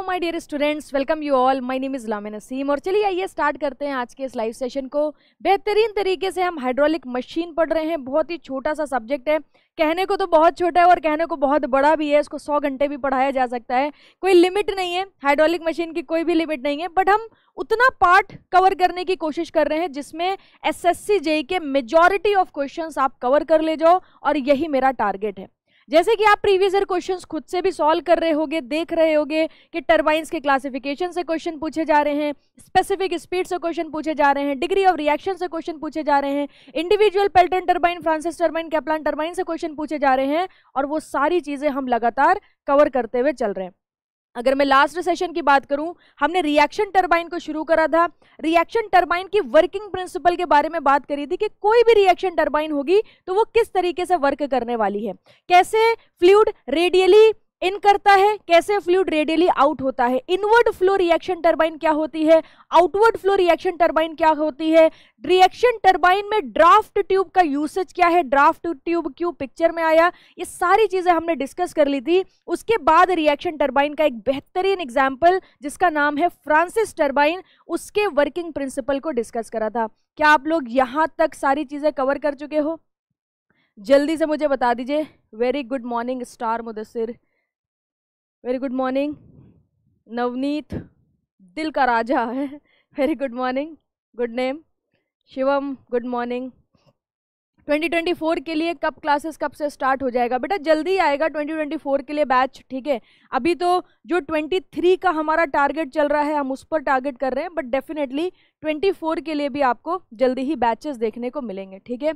Hello my dear students welcome you all my name is Lamin Naseem और चलिए आइए start करते हैं आज के इस लाइव सेशन को बेहतरीन तरीके से हम हाइड्रोलिक मशीन पढ़ रहे हैं बहुत ही छोटा सा सब्जेक्ट है कहने को तो बहुत छोटा है और कहने को बहुत बड़ा भी है इसको सौ घंटे भी पढ़ाया जा सकता है कोई लिमिट नहीं है हाइड्रोलिक मशीन की कोई भी लिमिट नहीं है बट हम उतना पार्ट कवर करने की कोशिश कर रहे हैं जिसमें एस एस के मेजोरिटी ऑफ क्वेश्चन आप कवर कर ले जाओ और यही मेरा टारगेट है जैसे कि आप प्रीवियस ईयर क्वेश्चन खुद से भी सॉल्व कर रहे होंगे देख रहे होंगे कि टर्बाइंस के क्लासिफिकेशन से क्वेश्चन पूछे जा रहे हैं स्पेसिफिक स्पीड से क्वेश्चन पूछे जा रहे हैं डिग्री ऑफ रिएक्शन से क्वेश्चन पूछे जा रहे हैं individual Pelton turbine Francis turbine Kaplan turbine से क्वेश्चन पूछे जा रहे हैं और वो सारी चीज़ें हम लगातार कवर करते हुए चल रहे हैं अगर मैं लास्ट सेशन की बात करूं हमने रिएक्शन टरबाइन को शुरू करा था रिएक्शन टरबाइन की वर्किंग प्रिंसिपल के बारे में बात करी थी कि कोई भी रिएक्शन टरबाइन होगी तो वो किस तरीके से वर्क करने वाली है कैसे फ्लूड रेडियली इन करता है कैसे फ्लूड रेडियली आउट होता है इनवर्ड फ्लो रिएक्शन टर्बाइन क्या होती है आउटवर्ड फ्लो रिएक्शन टर्बाइन क्या होती है रिएक्शन टर्बाइन में ड्राफ्ट ट्यूब का यूसेज क्या है ड्राफ्ट ट्यूब क्यों पिक्चर में आया ये सारी चीज़ें हमने डिस्कस कर ली थी उसके बाद रिएक्शन टर्बाइन का एक बेहतरीन एग्जाम्पल जिसका नाम है फ्रांसिस टर्बाइन उसके वर्किंग प्रिंसिपल को डिस्कस करा था क्या आप लोग यहाँ तक सारी चीज़ें कवर कर चुके हो जल्दी से मुझे बता दीजिए very good morning star Mudassar very good morning Navneet दिल का राजा है very good morning good name Shivam good morning 2024 के लिए कब क्लासेस कब से स्टार्ट हो जाएगा बेटा जल्दी आएगा 2024 के लिए बैच ठीक है अभी तो जो 23 का हमारा टारगेट चल रहा है हम उस पर टारगेट कर रहे हैं बट डेफिनेटली 24 के लिए भी आपको जल्दी ही बैचेस देखने को मिलेंगे ठीक है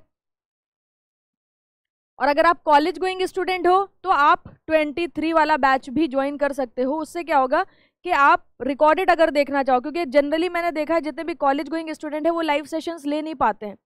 और अगर आप कॉलेज गोइंग स्टूडेंट हो तो आप 23 वाला बैच भी ज्वाइन कर सकते हो उससे क्या होगा कि आप रिकॉर्डेड अगर देखना चाहो क्योंकि जनरली मैंने देखा है जितने भी कॉलेज गोइंग स्टूडेंट है वो लाइव सेशंस ले नहीं पाते हैं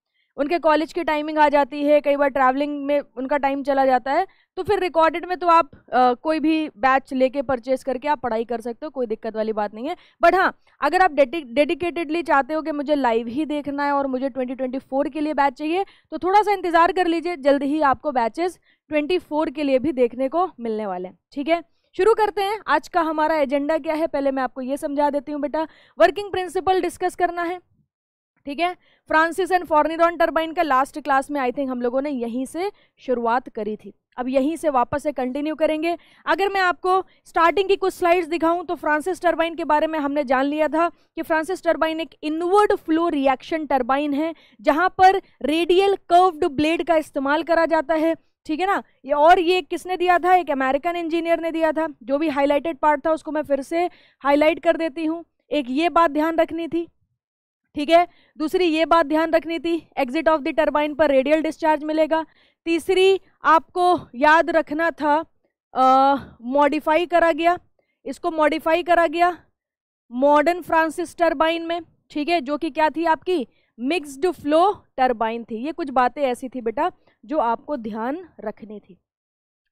उनके कॉलेज की टाइमिंग आ जाती है कई बार ट्रैवलिंग में उनका टाइम चला जाता है तो फिर रिकॉर्डेड में तो आप आ, कोई भी बैच लेके परचेज करके आप पढ़ाई कर सकते हो कोई दिक्कत वाली बात नहीं है बट हाँ अगर आप डेडिकेटेडली चाहते हो कि मुझे लाइव ही देखना है और मुझे 2024 के लिए बैच चाहिए तो थोड़ा सा इंतज़ार कर लीजिए जल्द ही आपको बैचेज़ 24 के लिए भी देखने को मिलने वाले हैं ठीक है शुरू करते हैं आज का हमारा एजेंडा क्या है पहले मैं आपको ये समझा देती हूँ बेटा वर्किंग प्रिंसिपल डिस्कस करना है ठीक है फ्रांसिस एंड फॉर्निरॉन टर्बाइन का लास्ट क्लास में आई थिंक हम लोगों ने यहीं से शुरुआत करी थी अब यहीं से वापस से कंटिन्यू करेंगे अगर मैं आपको स्टार्टिंग की कुछ स्लाइड्स दिखाऊं तो फ्रांसिस टर्बाइन के बारे में हमने जान लिया था कि फ्रांसिस टर्बाइन एक इनवर्ड फ्लो रिएक्शन टर्बाइन है जहां पर रेडियल कर्व्ड ब्लेड का इस्तेमाल करा जाता है ठीक है ना ये और ये किसने दिया था एक अमेरिकन इंजीनियर ने दिया था जो भी हाईलाइटेड पार्ट था उसको मैं फिर से हाईलाइट कर देती हूँ एक ये बात ध्यान रखनी थी ठीक है दूसरी ये बात ध्यान रखनी थी एग्जिट ऑफ द टर्बाइन पर रेडियल डिस्चार्ज मिलेगा तीसरी आपको याद रखना था मॉडिफाई करा गया इसको मॉडिफाई करा गया मॉडर्न फ्रांसिस टर्बाइन में ठीक है जो कि क्या थी आपकी मिक्स्ड फ्लो टर्बाइन थी ये कुछ बातें ऐसी थी बेटा जो आपको ध्यान रखनी थी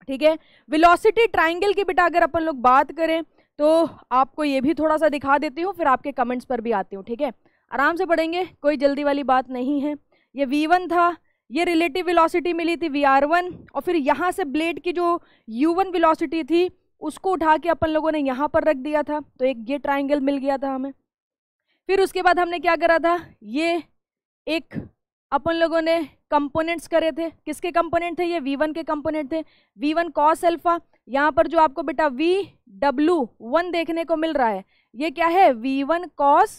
ठीक है विलोसिटी ट्राइंगल की बेटा अगर अपन लोग बात करें तो आपको ये भी थोड़ा सा दिखा देती हूँ फिर आपके कमेंट्स पर भी आती हूँ ठीक है आराम से पढ़ेंगे कोई जल्दी वाली बात नहीं है ये वी वन था ये रिलेटिव वेलोसिटी मिली थी वी आर वन और फिर यहाँ से ब्लेड की जो यू वन वेलोसिटी थी उसको उठा के अपन लोगों ने यहाँ पर रख दिया था तो एक ये ट्राइंगल मिल गया था हमें फिर उसके बाद हमने क्या करा था ये एक अपन लोगों ने कंपोनेंट्स करे थे किसके कंपोनेंट थे ये V1 के कंपोनेंट थे V1 वन कॉस एल्फा यहाँ पर जो आपको बेटा V वन देखने को मिल रहा है ये क्या है V1 one cos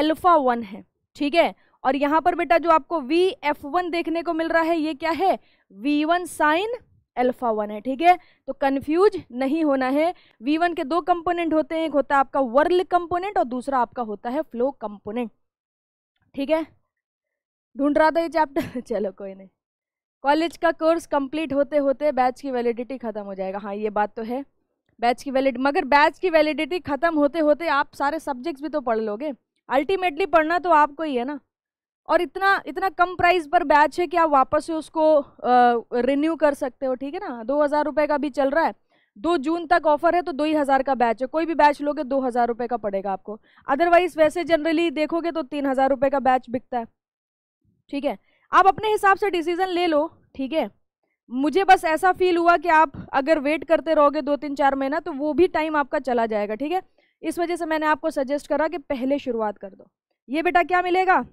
alpha one है ठीक है और यहाँ पर बेटा जो आपको वी एफ वन देखने को मिल रहा है ये क्या है V one sine alpha one है ठीक है तो कंफ्यूज नहीं होना है वी वन के दो कंपोनेंट होते हैं एक होता है आपका वर्ल कंपोनेंट और दूसरा आपका होता है फ्लो कंपोनेंट ठीक है ढूंढ रहा था ये चैप्टर चलो कोई नहीं कॉलेज का कोर्स कंप्लीट होते होते बैच की वैलिडिटी ख़त्म हो जाएगा हाँ ये बात तो है बैच की वैलिडिटी मगर बैच की वैलिडिटी ख़त्म होते होते आप सारे सब्जेक्ट्स भी तो पढ़ लोगे अल्टीमेटली पढ़ना तो आपको ही है ना और इतना इतना कम प्राइस पर बैच है कि आप वापस से उसको रिन्यू कर सकते हो ठीक है ना दो हज़ार रुपये का भी चल रहा है दो जून तक ऑफर है तो दो ही हज़ार का बैच है कोई भी बैच लोगे दो हज़ार रुपये का पड़ेगा आपको अदरवाइज़ वैसे जनरली देखोगे तो तीन हज़ार रुपये का बैच बिकता है ठीक है आप अपने हिसाब से डिसीज़न ले लो ठीक है मुझे बस ऐसा फील हुआ कि आप अगर वेट करते रहोगे दो तीन चार महीना तो वो भी टाइम आपका चला जाएगा ठीक है इस वजह से मैंने आपको सजेस्ट करा कि पहले शुरुआत कर दो ये बेटा क्या मिलेगा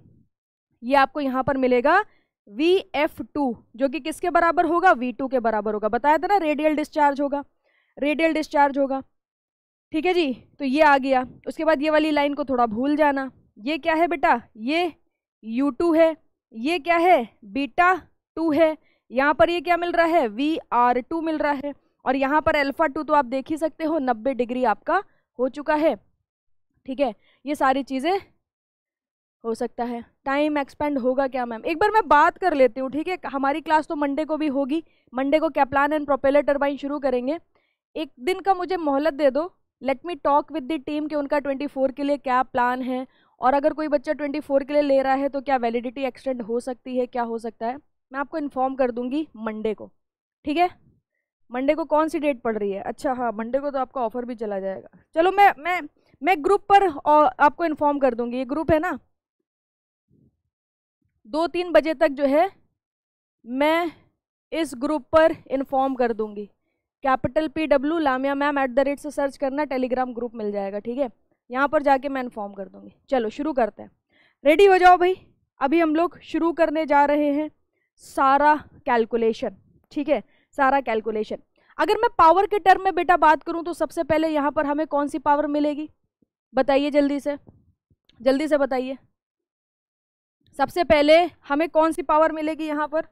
ये आपको यहाँ पर मिलेगा वी एफ टू जो कि किसके बराबर होगा वी टू के बराबर होगा बताया था ना रेडियल डिस्चार्ज होगा रेडियल डिस्चार्ज होगा ठीक है जी तो ये आ गया उसके बाद ये वाली लाइन को थोड़ा भूल जाना ये क्या है बेटा ये यू टू है ये क्या है बीटा टू है यहाँ पर ये क्या मिल रहा है वी आर टू मिल रहा है और यहाँ पर अल्फ़ा टू तो आप देख ही सकते हो नब्बे डिग्री आपका हो चुका है ठीक है ये सारी चीज़ें हो सकता है टाइम एक्सपेंड होगा क्या मैम एक बार मैं बात कर लेती हूँ ठीक है हमारी क्लास तो मंडे को भी होगी मंडे को कैप्लान एंड प्रोपेलर टर्बाइन शुरू करेंगे एक दिन का मुझे मोहलत दे दो let me talk with the team कि उनका 24 के लिए क्या प्लान है और अगर कोई बच्चा 24 के लिए ले रहा है तो क्या वैलिडिटी एक्सटेंड हो सकती है क्या हो सकता है मैं आपको इन्फॉर्म कर दूँगी मंडे को ठीक है मंडे को कौन सी डेट पड़ रही है अच्छा हाँ मंडे को तो आपका ऑफ़र भी चला जाएगा चलो मैं मैं मैं ग्रुप पर आपको इन्फॉर्म कर दूंगी ये ग्रुप है ना दो तीन बजे तक जो है मैं इस ग्रुप पर इन्फॉर्म कर दूंगी capital P W Lamia ma'am at the rate से सर्च करना टेलीग्राम ग्रुप मिल जाएगा ठीक है यहाँ पर जाके मैं इन्फॉर्म कर दूंगी चलो शुरू करते हैं रेडी हो जाओ भाई अभी हम लोग शुरू करने जा रहे हैं सारा कैलकुलेशन ठीक है सारा कैलकुलेशन अगर मैं पावर के टर्म में बेटा बात करूं तो सबसे पहले यहां पर हमें कौन सी पावर मिलेगी बताइए जल्दी से जल्दी से बताइए सबसे पहले हमें कौन सी पावर मिलेगी यहां पर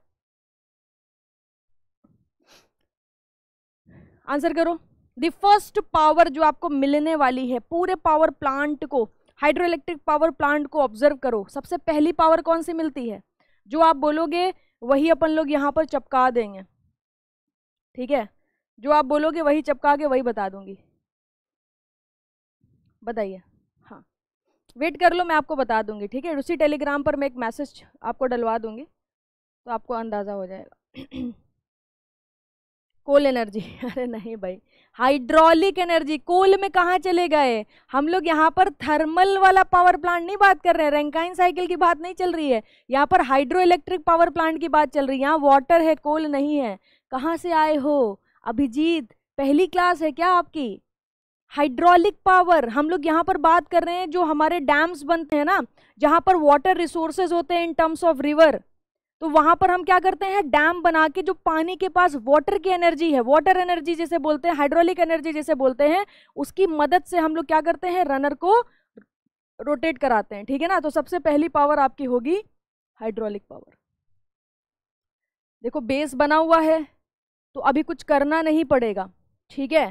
आंसर करो द फर्स्ट पावर जो आपको मिलने वाली है पूरे पावर प्लांट को हाइड्रो इलेक्ट्रिक पावर प्लांट को ऑब्जर्व करो सबसे पहली पावर कौन सी मिलती है जो आप बोलोगे वही अपन लोग यहाँ पर चपका देंगे ठीक है जो आप बोलोगे वही चपका के वही बता दूंगी बताइए हाँ वेट कर लो मैं आपको बता दूंगी ठीक है उसी टेलीग्राम पर मैं एक मैसेज आपको डलवा दूंगी तो आपको अंदाज़ा हो जाएगा कोल एनर्जी अरे नहीं भाई हाइड्रोलिक एनर्जी कोल में कहाँ चले गए हम लोग यहाँ पर थर्मल वाला पावर प्लांट नहीं बात कर रहे हैं रेंकाइन साइकिल की बात नहीं चल रही है यहाँ पर हाइड्रो इलेक्ट्रिक पावर प्लांट की बात चल रही है यहाँ वाटर है कोल नहीं है कहाँ से आए हो अभिजीत पहली क्लास है क्या आपकी हाइड्रोलिक पावर हम लोग यहाँ पर बात कर रहे हैं जो हमारे डैम्स बनते हैं ना जहाँ पर वाटर रिसोर्सेज होते हैं इन टर्म्स ऑफ रिवर तो वहाँ पर हम क्या करते हैं डैम बना के जो पानी के पास वाटर की एनर्जी है वाटर एनर्जी जैसे बोलते हैं हाइड्रोलिक एनर्जी जैसे बोलते हैं उसकी मदद से हम लोग क्या करते हैं रनर को रोटेट कराते हैं ठीक है ना तो सबसे पहली पावर आपकी होगी हाइड्रोलिक पावर देखो बेस बना हुआ है तो अभी कुछ करना नहीं पड़ेगा ठीक है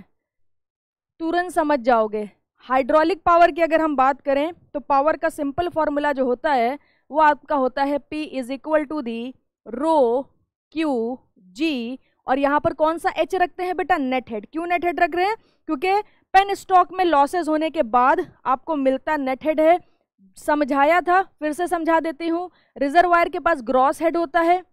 तुरंत समझ जाओगे हाइड्रोलिक पावर की अगर हम बात करें तो पावर का सिंपल फॉर्मूला जो होता है वो आपका होता है P is equal to the rho Q g और यहाँ पर कौन सा एच रखते हैं बेटा नेट हेड क्यों नेट हेड रख रहे हैं क्योंकि पेन स्टॉक में लॉसेज होने के बाद आपको मिलता नेट हेड है समझाया था फिर से समझा देती हूँ वायर के पास ग्रॉस हेड होता है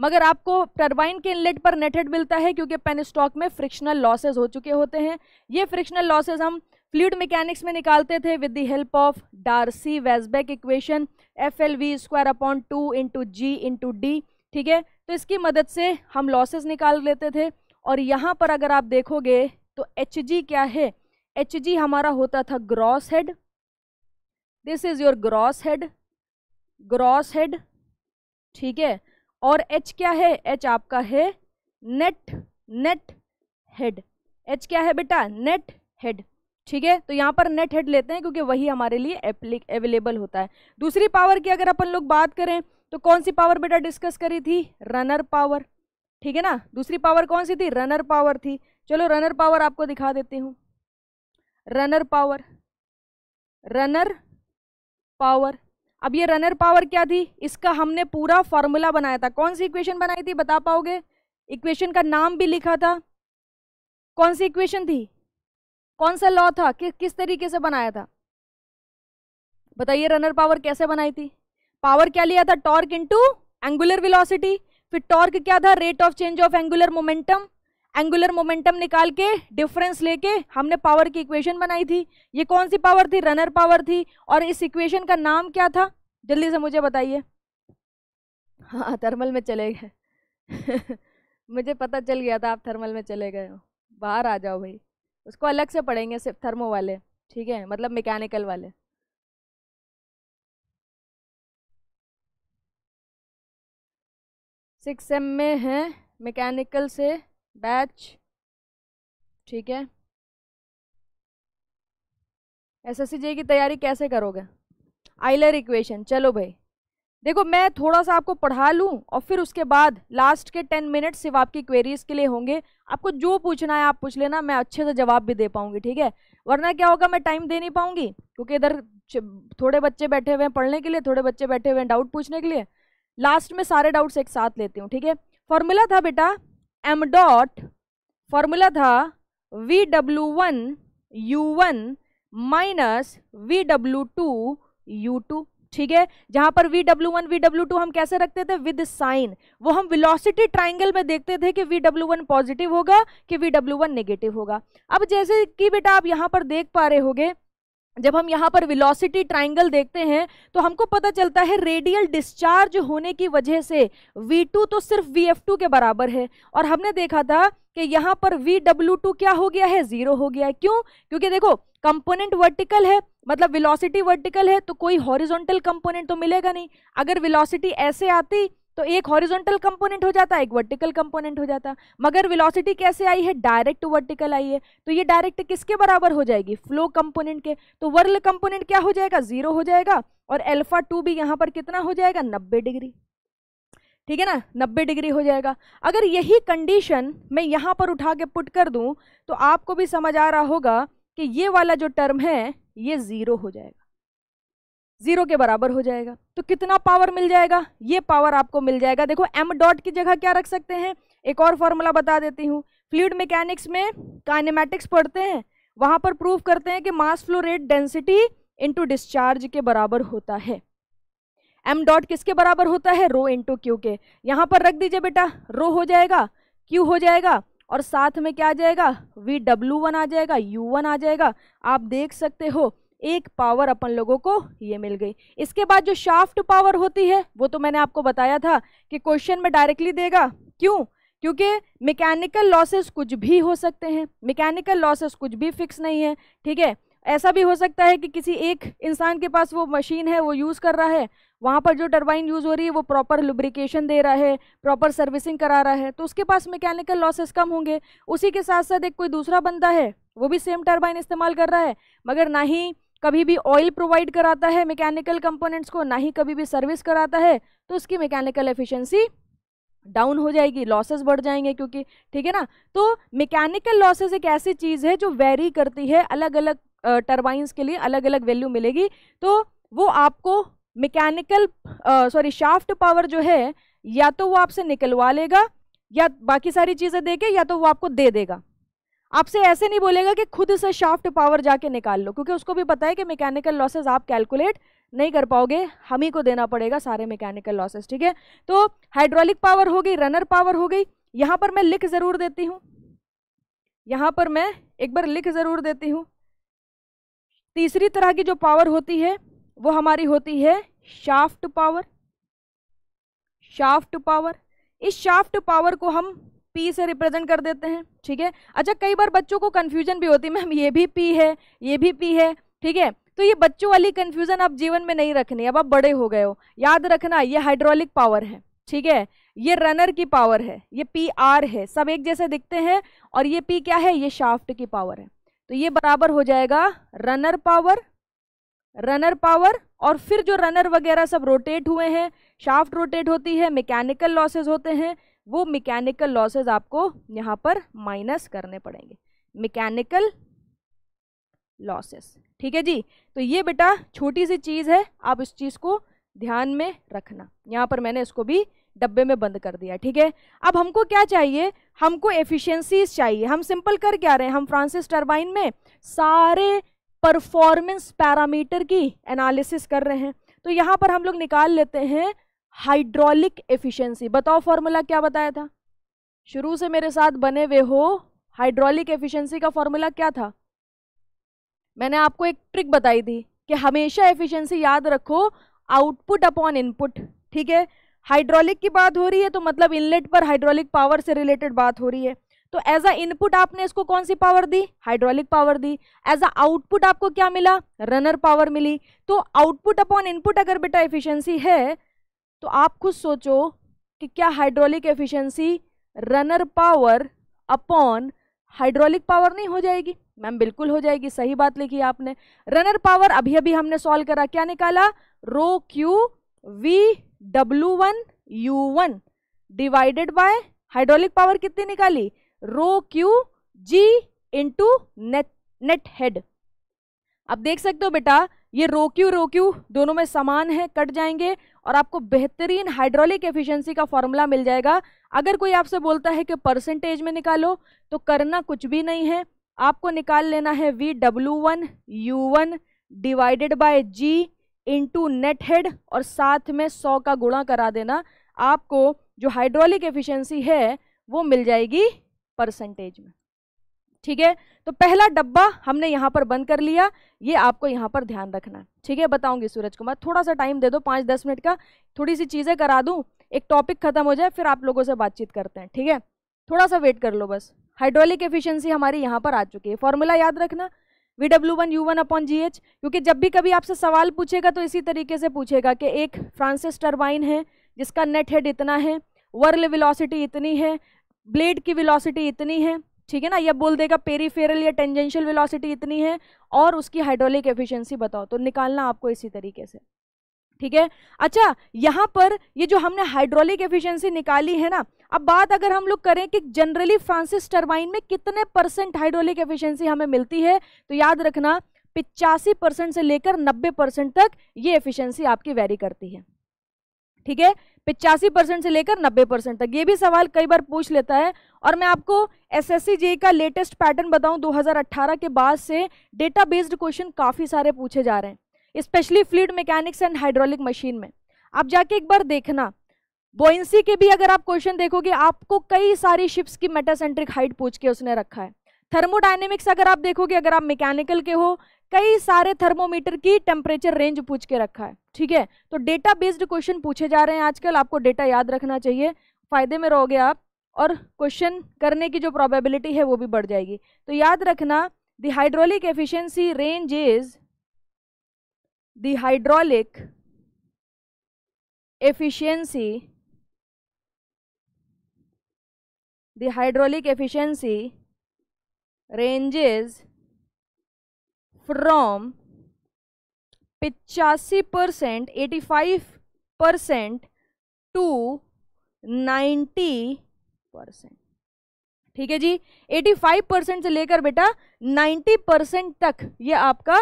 मगर आपको टर्बाइन के इनलेट पर नेटेड मिलता है क्योंकि पेन स्टॉक में फ्रिक्शनल लॉसेज हो चुके होते हैं ये फ्रिक्शनल लॉसेज हम फ्लूड मैकेनिक्स में निकालते थे with the help of Darcy Weisbach equation F L V square upon two into G into D ठीक है तो इसकी मदद से हम लॉसेज निकाल लेते थे और यहाँ पर अगर आप देखोगे तो एच जी क्या है एच जी हमारा होता था gross head this is your gross head gross head ठीक है और एच क्या है एच आपका है नेट नेट हेड एच क्या है बेटा नेट हेड ठीक है तो यहाँ पर नेट हेड लेते हैं क्योंकि वही हमारे लिए एप्लिक अवेलेबल होता है दूसरी पावर की अगर अपन लोग बात करें तो कौन सी पावर बेटा डिस्कस करी थी रनर पावर ठीक है ना दूसरी पावर कौन सी थी रनर पावर थी चलो रनर पावर आपको दिखा देती हूँ रनर पावर रनर पावर अब ये रनर पावर क्या थी इसका हमने पूरा फॉर्मूला बनाया था कौन सी इक्वेशन बनाई थी बता पाओगे इक्वेशन का नाम भी लिखा था कौन सी इक्वेशन थी कौन सा लॉ था कि, किस तरीके से बनाया था बताइए रनर पावर कैसे बनाई थी पावर क्या लिया था टॉर्क इनटू एंगुलर वेलोसिटी फिर टॉर्क क्या था rate of change of angular momentum angular momentum निकाल के डिफरेंस लेके हमने पावर की इक्वेशन बनाई थी ये कौन सी पावर थी रनर पावर थी और इस इक्वेशन का नाम क्या था जल्दी से मुझे बताइए हाँ थर्मल में चले गए मुझे पता चल गया था आप थर्मल में चले गए हो बाहर आ जाओ भाई उसको अलग से पढ़ेंगे सिर्फ थर्मो वाले ठीक है मतलब मैकेनिकल वाले सिक्स एम में है मैकेनिकल से बैच ठीक है एसएससी जे की तैयारी कैसे करोगे आइलर इक्वेशन चलो भाई देखो मैं थोड़ा सा आपको पढ़ा लूँ और फिर उसके बाद लास्ट के टेन मिनट सिर्फ आपकी क्वेरीज के लिए होंगे आपको जो पूछना है आप पूछ लेना मैं अच्छे से जवाब भी दे पाऊंगी ठीक है वरना क्या होगा मैं टाइम दे नहीं पाऊंगी क्योंकि इधर थोड़े बच्चे बैठे हुए हैं पढ़ने के लिए थोड़े बच्चे बैठे हुए हैं डाउट पूछने के लिए लास्ट में सारे डाउट्स एक साथ लेती हूँ ठीक है फॉर्मूला था बेटा एम डॉट फॉर्मूला था V W one U one minus V W two U two ठीक है जहां पर V W one V W two हम कैसे रखते थे विद साइन वो हम विलोसिटी ट्राइंगल में देखते थे कि वी डब्ल्यू वन पॉजिटिव होगा कि वी डब्ल्यू वन नेगेटिव होगा अब जैसे कि बेटा आप यहां पर देख पा रहे होगे जब हम यहाँ पर विलोसिटी ट्राइंगल देखते हैं तो हमको पता चलता है रेडियल डिस्चार्ज होने की वजह से V2 तो सिर्फ VF2 के बराबर है और हमने देखा था कि यहाँ पर VW2 क्या हो गया है ज़ीरो हो गया है क्यों क्योंकि देखो कंपोनेंट वर्टिकल है मतलब विलोसिटी वर्टिकल है तो कोई हॉरिजोंटल कंपोनेंट तो मिलेगा नहीं अगर विलोसिटी ऐसे आती तो एक हॉरिजॉन्टल कंपोनेंट हो जाता है एक वर्टिकल कंपोनेंट हो जाता मगर वेलोसिटी कैसे आई है डायरेक्ट वर्टिकल आई है तो ये डायरेक्ट किसके बराबर हो जाएगी फ्लो कंपोनेंट के तो वर्ल कंपोनेंट क्या हो जाएगा जीरो हो जाएगा और एल्फा टू भी यहाँ पर कितना हो जाएगा नब्बे डिग्री ठीक है ना नब्बे डिग्री हो जाएगा अगर यही कंडीशन मैं यहाँ पर उठा के पुट कर दूँ तो आपको भी समझ आ रहा होगा कि ये वाला जो टर्म है ये ज़ीरो हो जाएगा जीरो के बराबर हो जाएगा तो कितना पावर मिल जाएगा ये पावर आपको मिल जाएगा देखो एम डॉट की जगह क्या रख सकते हैं एक और फॉर्मूला बता देती हूँ फ्लूड मैकेनिक्स में काइनेमेटिक्स पढ़ते हैं वहाँ पर प्रूव करते हैं कि mass flow rate density into discharge के बराबर होता है एम डॉट किसके बराबर होता है रो इंटू क्यू के यहाँ पर रख दीजिए बेटा रो हो जाएगा क्यू हो जाएगा और साथ में क्या आ जाएगा वी डब्ल्यू वन आ जाएगा यू वन आ जाएगा आप देख सकते हो एक पावर अपन लोगों को ये मिल गई इसके बाद जो शाफ्ट पावर होती है वो तो मैंने आपको बताया था कि क्वेश्चन में डायरेक्टली देगा क्यों क्योंकि मैकेनिकल लॉसेस कुछ भी हो सकते हैं मैकेनिकल लॉसेस कुछ भी फिक्स नहीं है ठीक है ऐसा भी हो सकता है कि किसी एक इंसान के पास वो मशीन है वो यूज़ कर रहा है वहाँ पर जो टर्बाइन यूज़ हो रही है वो प्रॉपर लुब्रिकेशन दे रहा है प्रॉपर सर्विसिंग करा रहा है तो उसके पास मैकेनिकल लॉसेस कम होंगे उसी के साथ साथ एक कोई दूसरा बंदा है वो भी सेम टर्बाइन इस्तेमाल कर रहा है मगर ना ही कभी भी ऑयल प्रोवाइड कराता है मैकेनिकल कंपोनेंट्स को ना ही कभी भी सर्विस कराता है तो उसकी मैकेनिकल एफिशिएंसी डाउन हो जाएगी लॉसेस बढ़ जाएंगे क्योंकि ठीक है ना तो मैकेनिकल लॉसेस एक ऐसी चीज़ है जो वेरी करती है अलग अलग टर्बाइंस के लिए अलग अलग वैल्यू मिलेगी तो वो आपको मैकेनिकल सॉरी शाफ्ट पावर जो है या तो वो आपसे निकलवा लेगा या बाकी सारी चीज़ें देके या तो वो आपको दे देगा आपसे ऐसे नहीं बोलेगा कि खुद से शाफ्ट पावर जाके निकाल लो क्योंकि उसको भी पता है कि मैकेनिकल लॉसेज आप कैलकुलेट नहीं कर पाओगे हम ही को देना पड़ेगा सारे मैकेनिकल लॉसेस ठीक है तो हाइड्रोलिक पावर हो गई रनर पावर हो गई यहाँ पर मैं लिख ज़रूर देती हूँ यहाँ पर मैं एक बार लिख ज़रूर देती हूँ तीसरी तरह की जो पावर होती है वो हमारी होती है शाफ्ट पावर शाफ्ट पावर इस शाफ्ट पावर को हम पी से रिप्रेजेंट कर देते हैं ठीक है अच्छा कई बार बच्चों को कन्फ्यूजन भी होती है मैम ये भी पी है ये भी पी है ठीक है तो ये बच्चों वाली कन्फ्यूजन आप जीवन में नहीं रखनी अब आप बड़े हो गए हो याद रखना ये हाइड्रोलिक पावर है ठीक है ये रनर की पावर है ये पी आर है सब एक जैसे दिखते हैं और ये पी क्या है ये शाफ्ट की पावर है तो ये बराबर हो जाएगा रनर पावर रनर पावर और फिर जो रनर वगैरह सब रोटेट हुए हैं शाफ्ट रोटेट होती है मैकेनिकल लॉसेज होते हैं वो मैकेनिकल लॉसेज आपको यहाँ पर माइनस करने पड़ेंगे मैकेनिकल लॉसेस ठीक है जी तो ये बेटा छोटी सी चीज़ है आप इस चीज़ को ध्यान में रखना यहाँ पर मैंने इसको भी डब्बे में बंद कर दिया ठीक है अब हमको क्या चाहिए हमको एफिशिएंसीज चाहिए हम सिंपल कर क्या रहे हैं हम फ्रांसिस टर्बाइन में सारे परफॉर्मेंस पैरामीटर की एनालिसिस कर रहे हैं तो यहाँ पर हम लोग निकाल लेते हैं हाइड्रोलिक एफिशिएंसी बताओ फॉर्मूला क्या बताया था शुरू से मेरे साथ बने हुए हो हाइड्रोलिक एफिशिएंसी का फॉर्मूला क्या था मैंने आपको एक ट्रिक बताई थी कि हमेशा एफिशिएंसी याद रखो आउटपुट अपॉन इनपुट ठीक है हाइड्रोलिक की बात हो रही है तो मतलब इनलेट पर हाइड्रोलिक पावर से रिलेटेड बात हो रही है तो एज अ इनपुट आपने इसको कौन सी पावर दी हाइड्रोलिक पावर दी एज अ आउटपुट आपको क्या मिला रनर पावर मिली तो आउटपुट अपॉन इनपुट अगर बेटा एफिशिएंसी है तो आप खुद सोचो कि क्या hydraulic efficiency runner power upon hydraulic power नहीं हो जाएगी मैम बिल्कुल हो जाएगी सही बात लिखी आपने रनर पावर अभी अभी हमने सॉल्व करा क्या निकाला rho Q V W one U one divided by hydraulic power कितनी निकाली rho Q G into net net head अब देख सकते हो बेटा ये रो क्यू रो क्यू दोनों में समान है कट जाएंगे और आपको बेहतरीन हाइड्रोलिक एफिशिएंसी का फॉर्मूला मिल जाएगा अगर कोई आपसे बोलता है कि परसेंटेज में निकालो तो करना कुछ भी नहीं है आपको निकाल लेना है V W one U one divided by G into net head और साथ में सौ का गुणा करा देना आपको जो हाइड्रोलिक एफिशिएंसी है वो मिल जाएगी परसेंटेज में ठीक है तो पहला डब्बा हमने यहाँ पर बंद कर लिया ये आपको यहाँ पर ध्यान रखना ठीक है बताऊंगी सूरज कुमार थोड़ा सा टाइम दे दो पाँच दस मिनट का थोड़ी सी चीज़ें करा दूँ एक टॉपिक खत्म हो जाए फिर आप लोगों से बातचीत करते हैं ठीक है थोड़ा सा वेट कर लो बस हाइड्रोलिक एफिशिएंसी हमारी यहाँ पर आ चुकी है फॉर्मूला याद रखना V W one U one upon G H क्योंकि जब भी कभी आपसे सवाल पूछेगा तो इसी तरीके से पूछेगा कि एक फ्रांसिस टर्बाइन है जिसका नेट हेड इतना है वर्ल वेलोसिटी इतनी है ब्लेड की वेलोसिटी इतनी है ठीक है ना या बोल देगा पेरीफेरल या टेंजेंशियल वेलोसिटी इतनी है और उसकी हाइड्रोलिक एफिशिएंसी बताओ तो निकालना आपको इसी तरीके से ठीक है अच्छा यहाँ पर ये जो हमने हाइड्रोलिक एफिशिएंसी निकाली है ना अब बात अगर हम लोग करें कि जनरली फ्रांसिस टर्बाइन में कितने परसेंट हाइड्रोलिक एफिशियंसी हमें मिलती है तो याद रखना पिचासी परसेंट से लेकर नब्बे परसेंट तक ये एफिशियंसी आपकी वेरी करती है ठीक है पिचासी परसेंट से लेकर नब्बे परसेंट तक ये भी सवाल कई बार पूछ लेता है और मैं आपको एसएससी जे का लेटेस्ट पैटर्न बताऊं 2018 के बाद से डेटा बेस्ड क्वेश्चन काफ़ी सारे पूछे जा रहे हैं specially fluid mechanics and hydraulic machine में आप जाके एक बार देखना बोइंसी के भी अगर आप क्वेश्चन देखोगे आपको कई सारी शिप्स की मेटासेंट्रिक हाइट पूछ के उसने रखा है थर्मोडाइनेमिक्स अगर आप देखोगे अगर आप मैकेनिकल के हो कई सारे थर्मोमीटर की टेम्परेचर रेंज पूछ के रखा है ठीक है तो डेटा बेस्ड क्वेश्चन पूछे जा रहे हैं आजकल आपको डेटा याद रखना चाहिए फ़ायदे में रहोगे आप और क्वेश्चन करने की जो प्रोबेबिलिटी है वो भी बढ़ जाएगी तो याद रखना the hydraulic efficiency range is the hydraulic efficiency hydraulic hydraulic range is from पिचासी percent eighty five percent to ninety percent ठीक है जी 85 परसेंट से लेकर बेटा 90 परसेंट तक ये आपका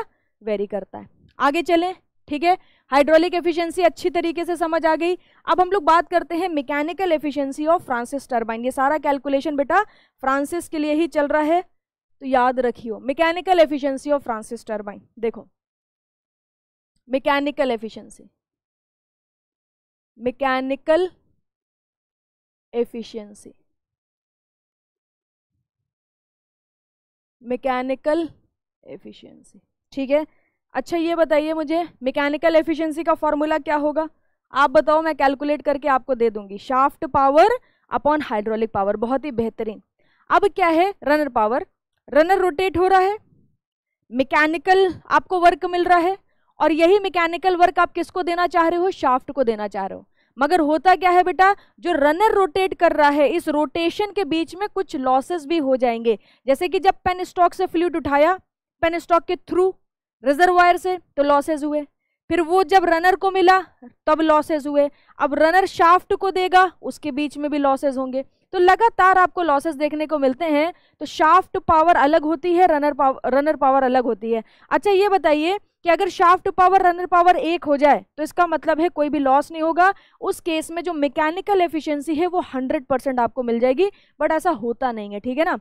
वेरी करता है आगे चलें ठीक है हाइड्रोलिक एफिशिएंसी अच्छी तरीके से समझ आ गई अब हम लोग बात करते हैं mechanical efficiency of Francis turbine ये सारा कैलकुलेशन बेटा फ्रांसिस के लिए ही चल रहा है तो याद रखियो mechanical efficiency of Francis turbine देखो mechanical efficiency mechanical efficiency mechanical efficiency ठीक है अच्छा ये बताइए मुझे मैकेनिकल एफिशिएंसी का फॉर्मूला क्या होगा आप बताओ मैं कैलकुलेट करके आपको दे दूंगी shaft power upon hydraulic power बहुत ही बेहतरीन अब क्या है रनर पावर रनर रोटेट हो रहा है मैकेनिकल आपको वर्क मिल रहा है और यही मैकेनिकल वर्क आप किसको देना चाह रहे हो शाफ्ट को देना चाह रहे हो मगर होता क्या है बेटा जो रनर रोटेट कर रहा है इस रोटेशन के बीच में कुछ लॉसेस भी हो जाएंगे जैसे कि जब पेन स्टॉक से फ्लूट उठाया पेन स्टॉक के थ्रू रिजर्वायर से तो लॉसेज हुए फिर वो जब रनर को मिला तब लॉसेज हुए अब रनर शाफ्ट को देगा उसके बीच में भी लॉसेज होंगे तो लगातार आपको लॉसेस देखने को मिलते हैं तो शाफ्ट पावर अलग होती है रनर पावर रनर पावर अलग होती है अच्छा ये बताइए कि अगर शाफ्ट पावर रनर पावर एक हो जाए तो इसका मतलब है कोई भी लॉस नहीं होगा उस केस में जो मैकेनिकल एफिशिएंसी है वो हंड्रेड परसेंट आपको मिल जाएगी बट ऐसा होता नहीं है ठीक है ना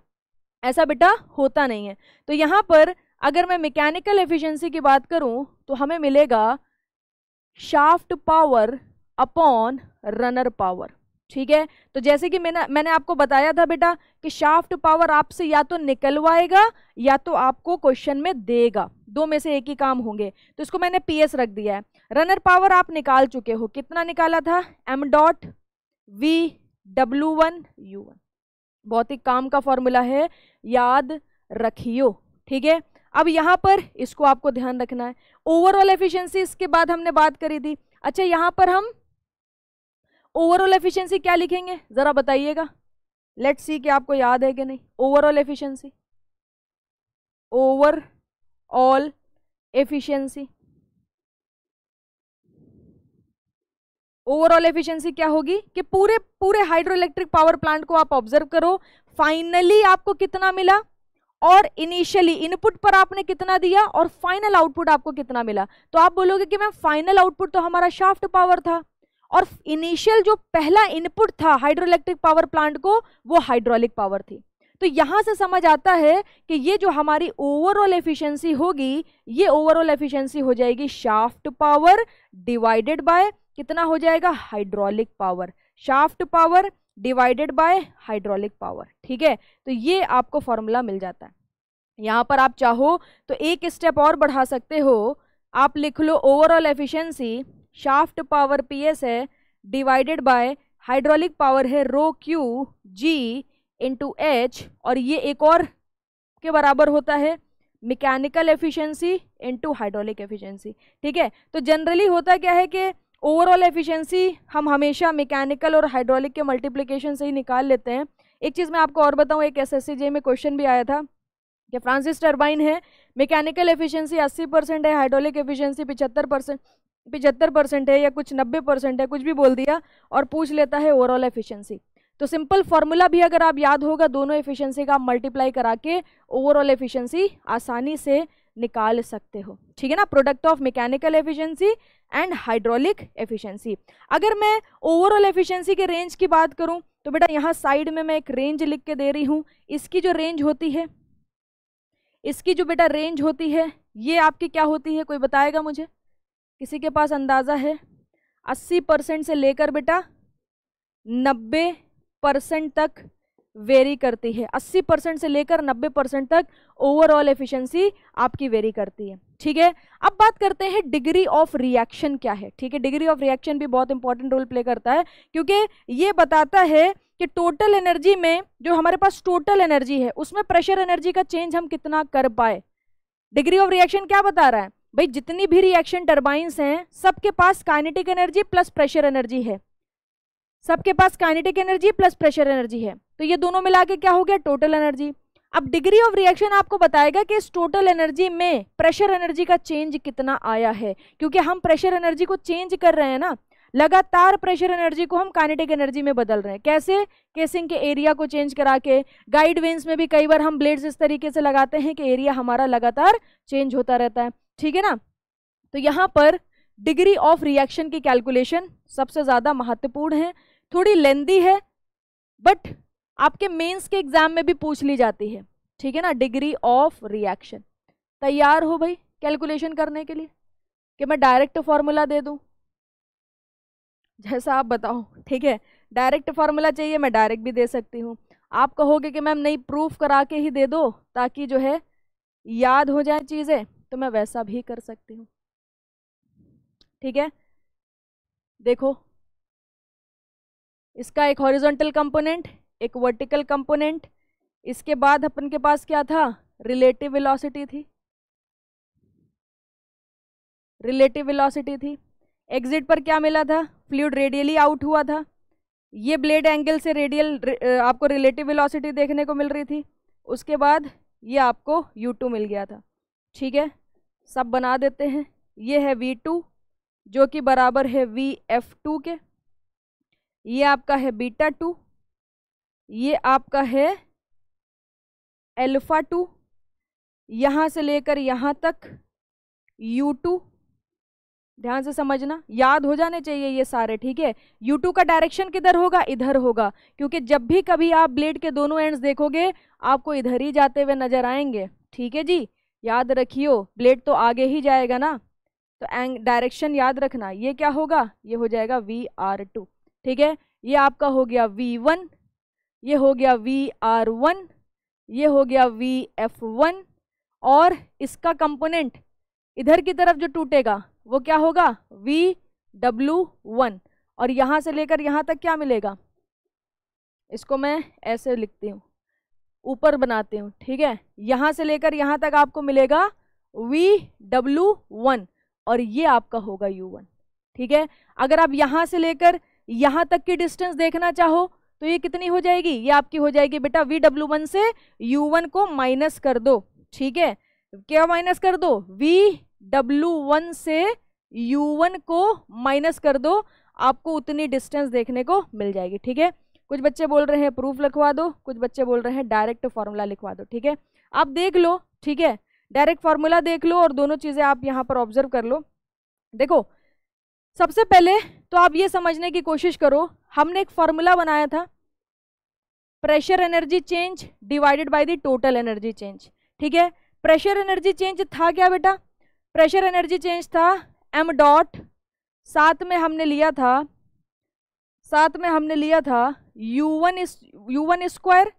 ऐसा बेटा होता नहीं है तो यहाँ पर अगर मैं मैकेनिकल एफिशियंसी की बात करूँ तो हमें मिलेगा shaft power upon runner power ठीक है तो जैसे कि मैंने मैंने आपको बताया था बेटा कि शाफ्ट पावर आपसे या तो निकलवाएगा या तो आपको क्वेश्चन में देगा दो में से एक ही काम होंगे तो इसको मैंने पीएस रख दिया है रनर पावर आप निकाल चुके हो कितना निकाला था M dot V W one U one बहुत ही काम का फॉर्मूला है याद रखियो ठीक है अब यहाँ पर इसको आपको ध्यान रखना है ओवरऑल एफिशिएंसी इसके बाद हमने बात करी थी अच्छा यहाँ पर हम ओवरऑल एफिशिएंसी क्या लिखेंगे ज़रा बताइएगा लेट्स सी कि आपको याद है कि नहीं overall efficiency overall efficiency overall efficiency क्या होगी कि पूरे पूरे हाइड्रो इलेक्ट्रिक पावर प्लांट को आप ऑब्जर्व करो फाइनली आपको कितना मिला और इनिशियली इनपुट पर आपने कितना दिया और फाइनल आउटपुट आपको कितना मिला तो आप बोलोगे कि मैम फाइनल आउटपुट तो हमारा शाफ्ट पावर था और इनिशियल जो पहला इनपुट था हाइड्रोइलेक्ट्रिक पावर प्लांट को वो हाइड्रोलिक पावर थी तो यहाँ से समझ आता है कि ये जो हमारी ओवरऑल एफिशिएंसी होगी ये ओवरऑल एफिशिएंसी हो जाएगी शाफ्ट पावर डिवाइडेड बाय कितना हो जाएगा hydraulic power shaft power divided by hydraulic power ठीक है तो ये आपको फॉर्मूला मिल जाता है यहाँ पर आप चाहो तो एक स्टेप और बढ़ा सकते हो आप लिख लो overall efficiency shaft power P S है डिवाइडेड बाय हाइड्रोलिक पावर है rho Q G into H और ये एक और के बराबर होता है mechanical efficiency into hydraulic efficiency ठीक है तो जनरली होता क्या है कि ओवरऑल एफिशिएंसी हम हमेशा मैकेनिकल और हाइड्रोलिक के मल्टीप्लिकेशन से ही निकाल लेते हैं एक चीज़ मैं आपको और बताऊँ एक एस में क्वेश्चन भी आया था कि फ्रांसिस टर्बाइन है मैकेनिकल एफिशिएंसी 80 परसेंट है हाइड्रोलिक एफिशिएंसी 75 परसेंट पिचहत्तर परसेंट है या कुछ नब्बे परसेंट है कुछ भी बोल दिया और पूछ लेता है ओवरऑल एफिशिएंसी तो सिंपल फार्मूला भी अगर आप याद होगा दोनों एफिशिएंसी का आप मल्टीप्लाई करा के ओवरऑल एफिशिएंसी आसानी से निकाल सकते हो ठीक है ना product of mechanical efficiency and hydraulic efficiency अगर मैं ओवरऑल एफिशिएंसी के रेंज की बात करूं तो बेटा यहाँ साइड में मैं एक रेंज लिख के दे रही हूँ इसकी जो रेंज होती है इसकी जो बेटा रेंज होती है ये आपकी क्या होती है कोई बताएगा मुझे किसी के पास अंदाज़ा है अस्सी परसेंट से लेकर बेटा नब्बे परसेंट तक वेरी करती है अस्सी परसेंट से लेकर नब्बे परसेंट तक ओवरऑल एफिशिएंसी आपकी वेरी करती है ठीक है अब बात करते हैं डिग्री ऑफ रिएक्शन क्या है ठीक है डिग्री ऑफ रिएक्शन भी बहुत इंपॉर्टेंट रोल प्ले करता है क्योंकि ये बताता है कि टोटल एनर्जी में जो हमारे पास टोटल एनर्जी है उसमें प्रेशर एनर्जी का चेंज हम कितना कर पाए डिग्री ऑफ रिएक्शन क्या बता रहा है भाई जितनी भी रिएक्शन टर्बाइंस हैं सबके पास kinetic energy plus pressure energy है सबके पास kinetic energy plus pressure energy है तो ये दोनों मिला के क्या हो गया टोटल एनर्जी अब डिग्री ऑफ रिएक्शन आपको बताएगा कि इस टोटल एनर्जी में प्रेशर एनर्जी का चेंज कितना आया है क्योंकि हम प्रेशर एनर्जी को चेंज कर रहे हैं ना लगातार प्रेशर एनर्जी को हम काइनेटिक एनर्जी में बदल रहे हैं कैसे केसिंग के एरिया को चेंज करा के गाइड वेन्स में भी कई बार हम ब्लेड्स इस तरीके से लगाते हैं कि एरिया हमारा लगातार चेंज होता रहता है ठीक है ना तो यहाँ पर डिग्री ऑफ रिएक्शन की कैलकुलेशन सबसे ज़्यादा महत्वपूर्ण है थोड़ी लेंदी है बट आपके मेंस के एग्ज़ाम में भी पूछ ली जाती है ठीक है ना डिग्री ऑफ रिएक्शन तैयार हो भाई कैलकुलेशन करने के लिए कि मैं डायरेक्ट फार्मूला दे दूँ जैसा आप बताओ ठीक है डायरेक्ट फार्मूला चाहिए मैं डायरेक्ट भी दे सकती हूँ आप कहोगे कि मैम नहीं प्रूफ करा के ही दे दो ताकि जो है याद हो जाए चीज़ें तो मैं वैसा भी कर सकती हूँ ठीक है देखो इसका एक हॉरिजॉन्टल कंपोनेंट एक वर्टिकल कंपोनेंट इसके बाद अपन के पास क्या था रिलेटिव वेलोसिटी थी रिलेटिव वेलोसिटी थी एग्जिट पर क्या मिला था फ्लूड रेडियली आउट हुआ था ये ब्लेड एंगल से रेडियल आपको रिलेटिव वेलोसिटी देखने को मिल रही थी उसके बाद ये आपको यू टू मिल गया था ठीक है सब बना देते हैं ये है वी टू जो कि बराबर है वी एफ टू के ये आपका है बीटा टू ये आपका है एल्फ़ा टू यहाँ से लेकर यहाँ तक यू टू ध्यान से समझना याद हो जाने चाहिए ये सारे ठीक है U2 का डायरेक्शन किधर होगा इधर होगा क्योंकि जब भी कभी आप ब्लेड के दोनों एंड्स देखोगे आपको इधर ही जाते हुए नजर आएंगे ठीक है जी याद रखियो ब्लेड तो आगे ही जाएगा ना तो एंग डायरेक्शन याद रखना ये क्या होगा ये हो जाएगा वी आर टू ठीक है ये आपका हो गया वी वन ये हो गया वी आर वन ये हो गया वी एफ वन और इसका कंपोनेंट इधर की तरफ जो टूटेगा वो क्या होगा वी डब्लू वन और यहाँ से लेकर यहाँ तक क्या मिलेगा इसको मैं ऐसे लिखती हूँ ऊपर बनाते हो ठीक है यहाँ से लेकर यहाँ तक आपको मिलेगा वी डब्लू वन और ये आपका होगा यू वन ठीक है अगर आप यहाँ से लेकर यहाँ तक की डिस्टेंस देखना चाहो तो ये कितनी हो जाएगी ये आपकी हो जाएगी बेटा वी डब्ल्यू वन से यू वन को माइनस कर दो ठीक है क्या माइनस कर दो वी डब्ल्यू वन से यू वन को माइनस कर दो आपको उतनी डिस्टेंस देखने को मिल जाएगी ठीक है कुछ बच्चे बोल रहे हैं प्रूफ लिखवा दो कुछ बच्चे बोल रहे हैं डायरेक्ट फार्मूला लिखवा दो ठीक है आप देख लो ठीक है डायरेक्ट फार्मूला देख लो और दोनों चीज़ें आप यहाँ पर ऑब्जर्व कर लो देखो सबसे पहले तो आप ये समझने की कोशिश करो हमने एक फार्मूला बनाया था pressure energy change divided by the total energy change ठीक है प्रेशर एनर्जी चेंज था क्या बेटा प्रेशर एनर्जी चेंज था एम डॉट साथ में हमने लिया था साथ में हमने लिया था U one U one square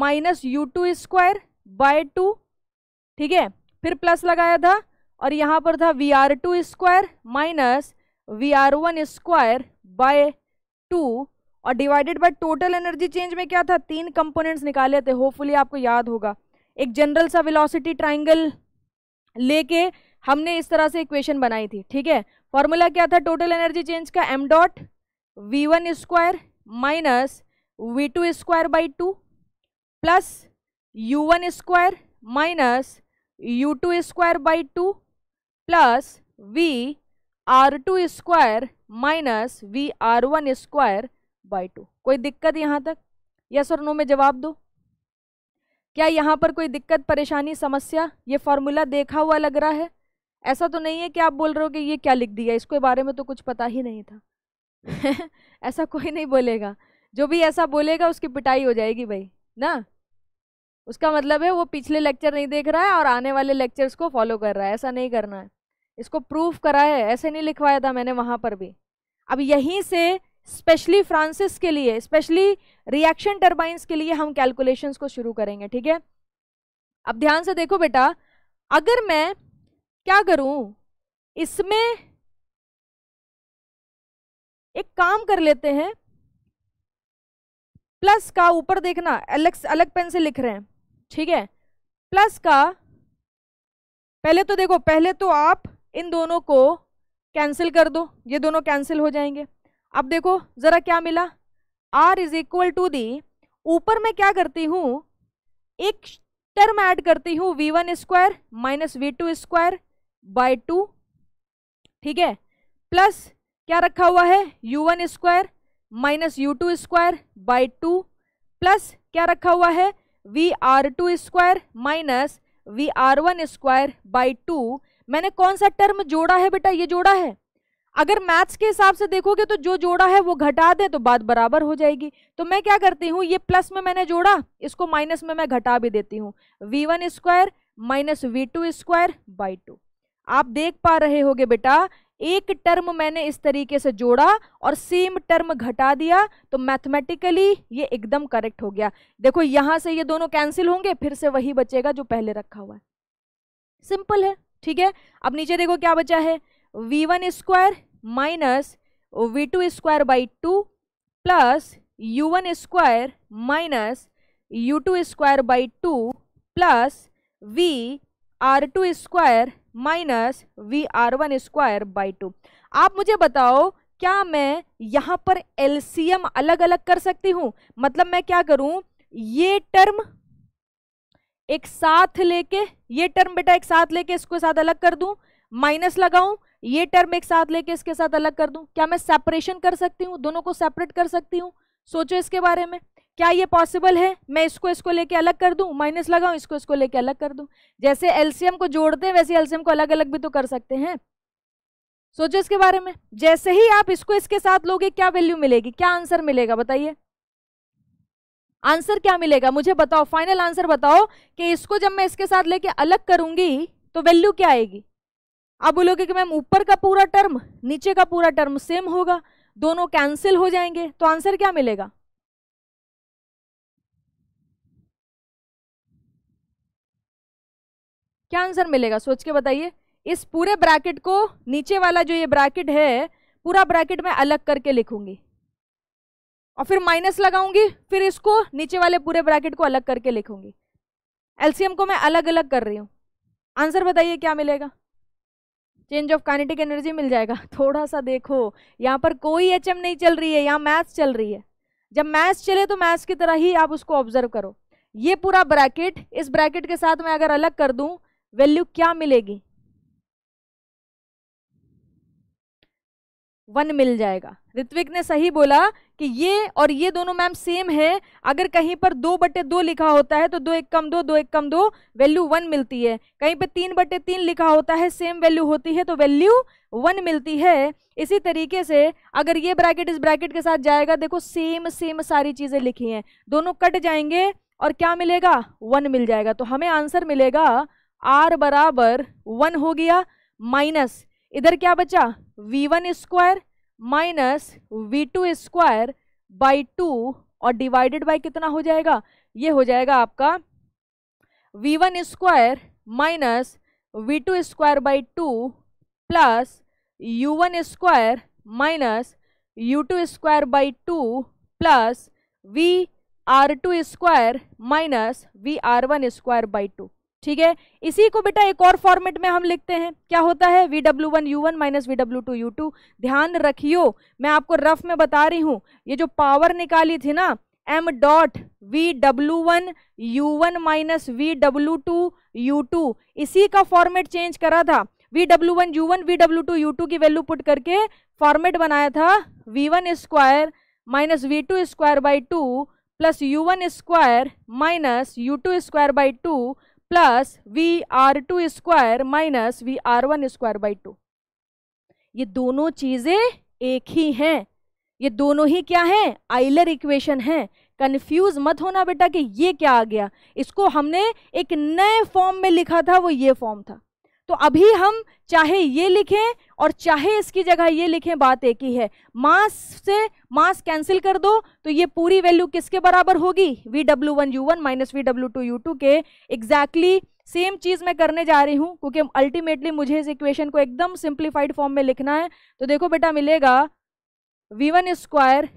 minus U two square by two ठीक है फिर प्लस लगाया था और यहाँ पर था V R two square minus V R one square by two और divided by total energy change में क्या था तीन कंपोनेंट्स निकाले थे होपफुली आपको याद होगा एक जनरल सा वेलोसिटी ट्राइंगल लेके हमने इस तरह से इक्वेशन बनाई थी ठीक है फॉर्मूला क्या था टोटल एनर्जी चेंज का M dot V one square minus V two square by two plus U one square minus U two square by two plus V R two square minus V R one square by two कोई दिक्कत यहाँ तक yes और no में जवाब दो क्या यहाँ पर कोई दिक्कत परेशानी समस्या ये फार्मूला देखा हुआ लग रहा है ऐसा तो नहीं है कि आप बोल रहे हो कि ये क्या लिख दिया इसके बारे में तो कुछ पता ही नहीं था ऐसा कोई नहीं बोलेगा जो भी ऐसा बोलेगा उसकी पिटाई हो जाएगी भाई ना उसका मतलब है वो पिछले लेक्चर नहीं देख रहा है और आने वाले लेक्चर्स को फॉलो कर रहा है ऐसा नहीं करना है इसको प्रूफ करा है ऐसे नहीं लिखवाया था मैंने वहाँ पर भी अब यहीं से स्पेशली फ्रांसिस के लिए स्पेशली रिएक्शन टर्बाइंस के लिए हम कैलकुलेशंस को शुरू करेंगे ठीक है अब ध्यान से देखो बेटा अगर मैं क्या करूँ इसमें एक काम कर लेते हैं प्लस का ऊपर देखना अलग अलग पेन से लिख रहे हैं ठीक है प्लस का पहले तो देखो पहले तो आप इन दोनों को कैंसिल कर दो ये दोनों कैंसिल हो जाएंगे अब देखो ज़रा क्या मिला R is equal to the ऊपर मैं क्या करती हूँ एक टर्म ऐड करती हूँ V one square minus V two square by two ठीक है प्लस क्या रखा हुआ है U one square minus U two square by two plus क्या रखा हुआ है V R two square minus V R one square by two मैंने कौन सा टर्म जोड़ा है बेटा ये जोड़ा है अगर मैथ्स के हिसाब से देखोगे तो जो जोड़ा है वो घटा दे तो बात बराबर हो जाएगी तो मैं क्या करती हूँ ये प्लस में मैंने जोड़ा इसको माइनस में मैं घटा भी देती हूँ V one square minus V two square by two आप देख पा रहे होगे बेटा एक टर्म मैंने इस तरीके से जोड़ा और सेम टर्म घटा दिया तो मैथमेटिकली ये एकदम करेक्ट हो गया देखो यहां से ये दोनों कैंसिल होंगे फिर से वही बचेगा जो पहले रखा हुआ है सिंपल है ठीक है अब नीचे देखो क्या बचा है V one square minus V two square by two plus U one square minus U two square by two plus V R two square minus V R one square by two आप मुझे बताओ क्या मैं यहाँ पर LCM अलग अलग कर सकती हूँ मतलब मैं क्या करूँ ये टर्म एक साथ लेके ये टर्म बेटा एक साथ लेके इसके साथ अलग कर दूं माइनस लगाऊं ये टर्म एक साथ लेके इसके साथ अलग कर दूं क्या मैं सेपरेशन कर सकती हूँ दोनों को सेपरेट कर सकती हूँ सोचो इसके बारे में क्या ये पॉसिबल है मैं इसको इसको लेके अलग कर दूं माइनस लगाऊं इसको इसको लेके अलग कर दूं जैसे एलसीएम को जोड़ते हैं वैसे एलसीएम को अलग अलग भी तो कर सकते हैं सोचो इसके बारे में जैसे ही आप इसको इसके साथ लोगे क्या वैल्यू मिलेगी क्या आंसर मिलेगा बताइए आंसर क्या मिलेगा मुझे बताओ फाइनल आंसर बताओ कि इसको जब मैं इसके साथ लेके अलग करूंगी तो वैल्यू क्या आएगी आप बोलोगे कि मैम ऊपर का पूरा टर्म नीचे का पूरा टर्म सेम होगा दोनों कैंसिल हो जाएंगे तो आंसर क्या मिलेगा क्या आंसर मिलेगा सोच के बताइए इस पूरे ब्रैकेट को नीचे वाला जो ये ब्रैकेट है पूरा ब्रैकेट मैं अलग करके लिखूंगी और फिर माइनस लगाऊंगी फिर इसको नीचे वाले पूरे ब्रैकेट को अलग करके लिखूंगी एलसीएम को मैं अलग अलग कर रही हूँ आंसर बताइए क्या मिलेगा चेंज ऑफ काइनेटिक एनर्जी मिल जाएगा थोड़ा सा देखो यहाँ पर कोई एम नहीं चल रही है यहाँ मैथ्स चल रही है जब मैथ्स चले तो मैथ्स की तरह ही आप उसको ऑब्जर्व करो ये पूरा ब्रैकेट इस ब्रैकेट के साथ मैं अगर अलग कर दूँ वैल्यू क्या मिलेगी वन मिल जाएगा ऋत्विक ने सही बोला कि ये और ये दोनों मैम सेम है अगर कहीं पर दो बटे दो लिखा होता है तो दो एक कम दो दो एक कम दो वैल्यू वन मिलती है कहीं पर तीन बटे तीन लिखा होता है सेम वैल्यू होती है तो वैल्यू वन मिलती है इसी तरीके से अगर ये ब्रैकेट इस ब्रैकेट के साथ जाएगा देखो सेम सेम सारी चीज़ें लिखी हैं दोनों कट जाएंगे और क्या मिलेगा वन मिल जाएगा तो हमें आंसर मिलेगा आर बराबर वन हो गया माइनस इधर क्या बचा V one square minus V two square by two और डिवाइडेड बाई कितना हो जाएगा ये हो जाएगा आपका V one square minus V two square by two plus U one square minus U two square by two plus V R two square minus V R one square by two ठीक है इसी को बेटा एक और format में हम लिखते हैं क्या होता है V W one U one minus V W two U two ध्यान रखियो मैं आपको रफ में बता रही हूँ ये जो पावर निकाली थी ना M dot V W one U one minus V W two U two इसी का फॉर्मेट चेंज करा था V W one U one V W two U two की वैल्यू पुट करके फॉर्मेट बनाया था V one square minus V two square by two plus U one square minus U two square by two plus V R two square minus V R one square by to ये दोनों चीज़ें एक ही हैं ये दोनों ही क्या हैं Euler equation हैं कन्फ्यूज मत होना बेटा कि ये क्या आ गया इसको हमने एक नए फॉर्म में लिखा था वो ये फॉर्म था तो अभी हम चाहे ये लिखें और चाहे इसकी जगह ये लिखें बात एक ही है मास से मास कैंसिल कर दो तो ये पूरी वैल्यू किसके बराबर होगी V W one U one minus V W two U two के एग्जैक्टली सेम चीज़ मैं करने जा रही हूँ क्योंकि अल्टीमेटली मुझे इस इक्वेशन को एकदम सिंप्लीफाइड फॉर्म में लिखना है तो देखो बेटा मिलेगा V one square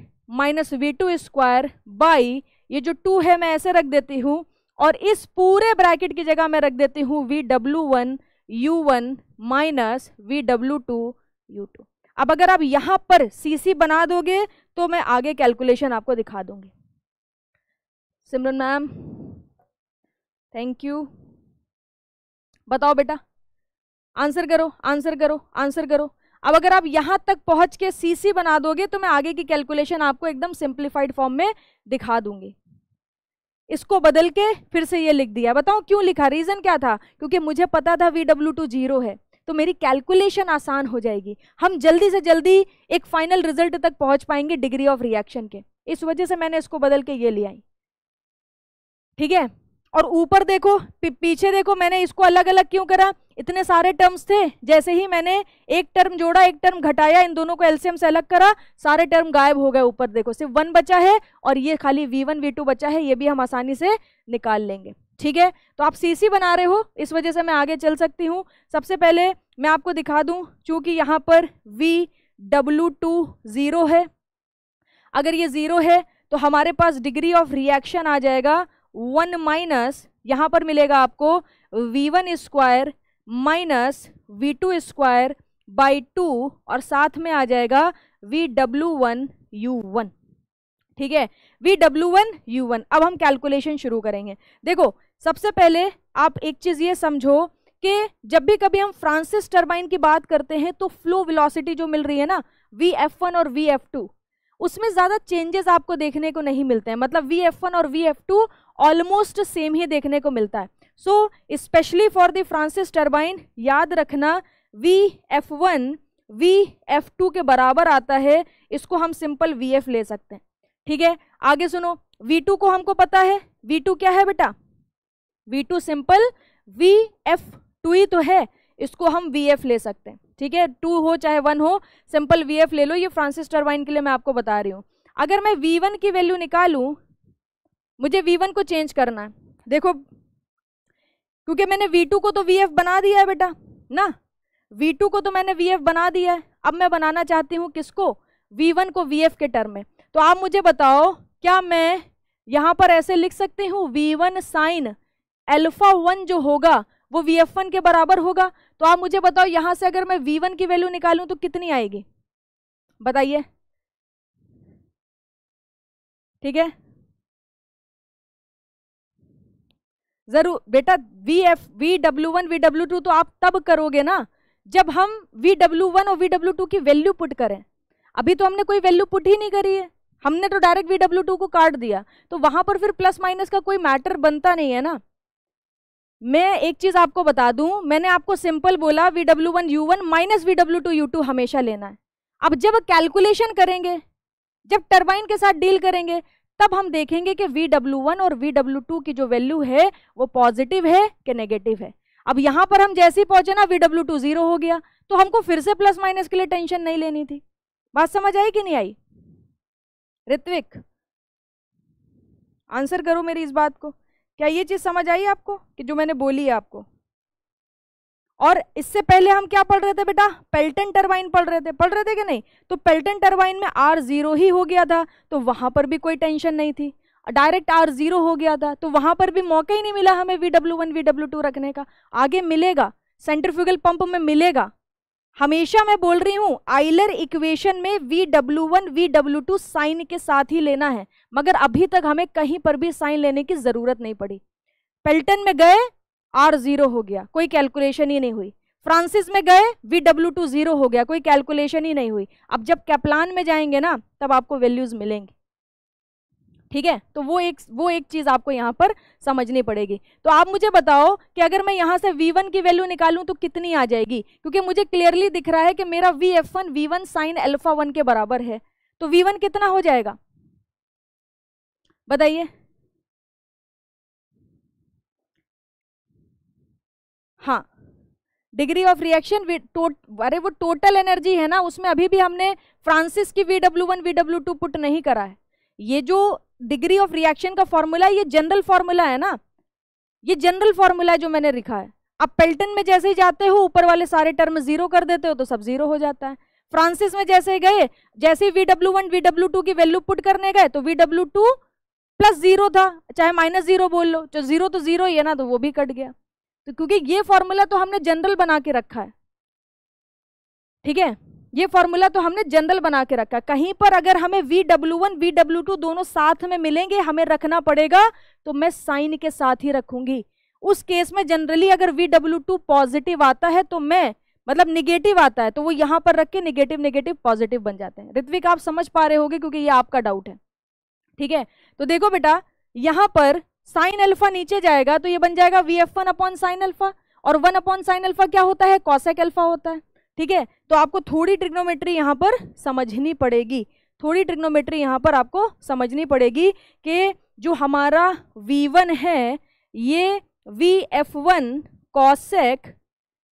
minus V two square by ये जो टू है मैं ऐसे रख देती हूँ और इस पूरे ब्रैकेट की जगह मैं रख देती हूँ V W one U one minus V W two U two अब अगर आप यहाँ पर सी सी बना दोगे तो मैं आगे कैलकुलेशन आपको दिखा दूंगी सिमरन मैम थैंक यू बताओ बेटा आंसर करो आंसर करो आंसर करो अब अगर आप यहाँ तक पहुँच के सी बना दोगे तो मैं आगे की कैलकुलेशन आपको एकदम सिंप्लीफाइड फॉर्म में दिखा दूंगी इसको बदल के फिर से ये लिख दिया बताओ क्यों लिखा रीज़न क्या था क्योंकि मुझे पता था वी डब्ल्यू टू जीरो है तो मेरी कैलकुलेशन आसान हो जाएगी हम जल्दी से जल्दी एक फाइनल रिजल्ट तक पहुंच पाएंगे डिग्री ऑफ रिएक्शन के इस वजह से मैंने इसको बदल के ये ले आई ठीक है और ऊपर देखो पीछे देखो मैंने इसको अलग अलग क्यों करा इतने सारे टर्म्स थे जैसे ही मैंने एक टर्म जोड़ा एक टर्म घटाया इन दोनों को एलसीएम से अलग करा सारे टर्म गायब हो गए ऊपर देखो सिर्फ वन बचा है और ये खाली वी वन वी टू बचा है ये भी हम आसानी से निकाल लेंगे ठीक है तो आप सीसी बना रहे हो इस वजह से मैं आगे चल सकती हूँ सबसे पहले मैं आपको दिखा दूँ चूँकि यहाँ पर वी डब्लू टू ज़ीरो है अगर ये ज़ीरो है तो हमारे पास डिग्री ऑफ रिएक्शन आ जाएगा वन माइनस यहाँ पर मिलेगा आपको V one square minus V two square by two और साथ में आ जाएगा V W one U one ठीक है V W one U one अब हम कैलकुलेशन शुरू करेंगे देखो सबसे पहले आप एक चीज़ ये समझो कि जब भी कभी हम फ्रांसिस टर्बाइन की बात करते हैं तो फ्लो वेलोसिटी जो मिल रही है ना वी एफ वन और वी एफ टू उसमें ज़्यादा चेंजेस आपको देखने को नहीं मिलते हैं मतलब वी एफ वन और V F two almost same ही देखने को मिलता है so specially for the Francis turbine याद रखना V F one V F two के बराबर आता है इसको हम सिंपल वी एफ ले सकते हैं ठीक है आगे सुनो वी टू को हमको पता है वी टू क्या है बेटा V two simple V F two ही तो है इसको हम वी एफ ले सकते हैं ठीक है टू हो चाहे वन हो सिंपल वी एफ ले लो ये फ्रांसिस टर्बाइन के लिए मैं आपको बता रही हूँ अगर मैं वी वन की वैल्यू निकालूँ मुझे V1 को चेंज करना है देखो क्योंकि मैंने V2 को तो VF बना दिया है बेटा ना V2 को तो मैंने VF बना दिया है अब मैं बनाना चाहती हूँ किसको V1 को VF के टर्म में तो आप मुझे बताओ क्या मैं यहाँ पर ऐसे लिख सकती हूँ V1 one sine alpha one जो होगा वो वी एफ वन के बराबर होगा तो आप मुझे बताओ यहाँ से अगर मैं वी वन की वैल्यू निकालूँ तो कितनी आएगी बताइए ठीक है ज़रूर बेटा V F V W one V W two तो आप तब करोगे ना जब हम वी डब्ल्यू वन और वी डब्ल्यू टू की वैल्यू पुट करें अभी तो हमने कोई वैल्यू पुट ही नहीं करी है हमने तो डायरेक्ट वी डब्ल्यू टू को काट दिया तो वहां पर फिर प्लस माइनस का कोई मैटर बनता नहीं है ना मैं एक चीज़ आपको बता दूं मैंने आपको सिंपल बोला V W one U one minus V W two U two हमेशा लेना है अब जब कैलकुलेशन करेंगे जब टर्बाइन के साथ डील करेंगे तब हम देखेंगे कि वी डब्ल्यू वन और वी डब्ल्यू टू की जो वैल्यू है वो पॉजिटिव है कि नेगेटिव है अब यहां पर हम जैसे ही पहुंचे ना वी डब्ल्यू टू जीरो हो गया तो हमको फिर से प्लस माइनस के लिए टेंशन नहीं लेनी थी बात समझ आई कि नहीं आई ऋत्विक आंसर करो मेरी इस बात को क्या ये चीज़ समझ आई आपको कि जो मैंने बोली है आपको और इससे पहले हम क्या पढ़ रहे थे बेटा पेल्टन टरबाइन पढ़ रहे थे पढ़ रहे थे कि नहीं तो पेल्टन टरबाइन में आर जीरो ही हो गया था तो वहां पर भी कोई टेंशन नहीं थी डायरेक्ट आर जीरो हो गया था तो वहां पर भी मौका ही नहीं मिला हमें V W one V W two रखने का आगे मिलेगा सेंट्रीफ्यूगल पंप में मिलेगा हमेशा मैं बोल रही हूँ आइलर इक्वेशन में V W one V W two sine के साथ ही लेना है मगर अभी तक हमें कहीं पर भी साइन लेने की ज़रूरत नहीं पड़ी पेल्टन में गए आर जीरो हो गया कोई कैलकुलेशन ही नहीं हुई फ्रांसिस में गए वी डब्ल्यू टू जीरो हो गया कोई कैलकुलेशन ही नहीं हुई अब जब कैप्लान में जाएंगे ना तब आपको वैल्यूज मिलेंगे ठीक है तो वो एक वो एक चीज़ आपको यहाँ पर समझनी पड़ेगी तो आप मुझे बताओ कि अगर मैं यहाँ से V1 की वैल्यू निकालूं तो कितनी आ जाएगी क्योंकि मुझे क्लियरली दिख रहा है कि मेरा V F one V one sine alpha one के बराबर है तो V1 कितना हो जाएगा बताइए हाँ डिग्री ऑफ रिएक्शन अरे वो टोटल एनर्जी है ना उसमें अभी भी हमने फ्रांसिस की V W one V W two put नहीं करा है ये जो डिग्री ऑफ रिएक्शन का फॉर्मूला ये जनरल फॉर्मूला है ना ये जनरल फॉर्मूला है जो मैंने लिखा है अब पेल्टन में जैसे ही जाते हो ऊपर वाले सारे टर्म जीरो कर देते हो तो सब जीरो हो जाता है फ्रांसिस में जैसे ही गए जैसे ही V W one V W two की वैल्यू पुट करने गए तो V W two plus zero था चाहे माइनस जीरो बोल लो जो जीरो तो जीरो ही है ना तो वो भी कट गया तो क्योंकि ये फॉर्मूला तो हमने जनरल बना के रखा है ठीक है ये फॉर्मूला तो हमने जनरल बना के रखा कहीं पर अगर हमें V W one V W two दोनों साथ में मिलेंगे हमें रखना पड़ेगा तो मैं साइन के साथ ही रखूंगी उस केस में जनरली अगर वी डब्ल्यू टू पॉजिटिव आता है तो मैं मतलब निगेटिव आता है तो वो यहां पर रख के निगेटिव निगेटिव पॉजिटिव बन जाते हैं ऋत्विक आप समझ पा रहे होगे क्योंकि ये आपका डाउट है ठीक है तो देखो बेटा यहां पर साइन अल्फा नीचे जाएगा तो ये बन जाएगा V F one upon sine alpha और वन अपॉन साइन अल्फा क्या होता है कॉसेक अल्फा होता है ठीक है तो आपको थोड़ी ट्रिग्नोमेट्री यहाँ पर समझनी पड़ेगी थोड़ी ट्रिग्नोमेट्री यहाँ पर आपको समझनी पड़ेगी कि जो हमारा वी वन है ये V F one cosec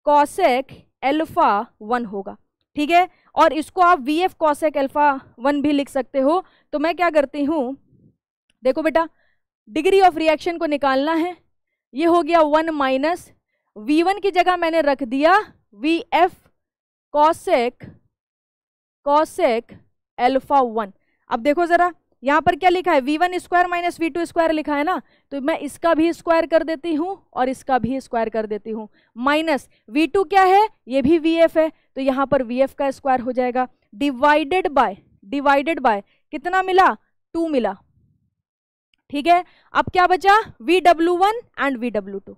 cosec alpha one होगा ठीक है और इसको आप V F cosec alpha one भी लिख सकते हो तो मैं क्या करती हूँ देखो बेटा डिग्री ऑफ रिएक्शन को निकालना है ये हो गया वन माइनस वी वन की जगह मैंने रख दिया V F cosec cosec alpha one अब देखो ज़रा यहाँ पर क्या लिखा है V one square minus V two square लिखा है ना तो मैं इसका भी स्क्वायर कर देती हूँ और इसका भी स्क्वायर कर देती हूँ माइनस वी टू क्या है ये भी वी एफ है तो यहाँ पर वी एफ का स्क्वायर हो जाएगा डिवाइडेड बाय डिवाइडेड बाय कितना मिला टू मिला ठीक है अब क्या बचा V W one and V W two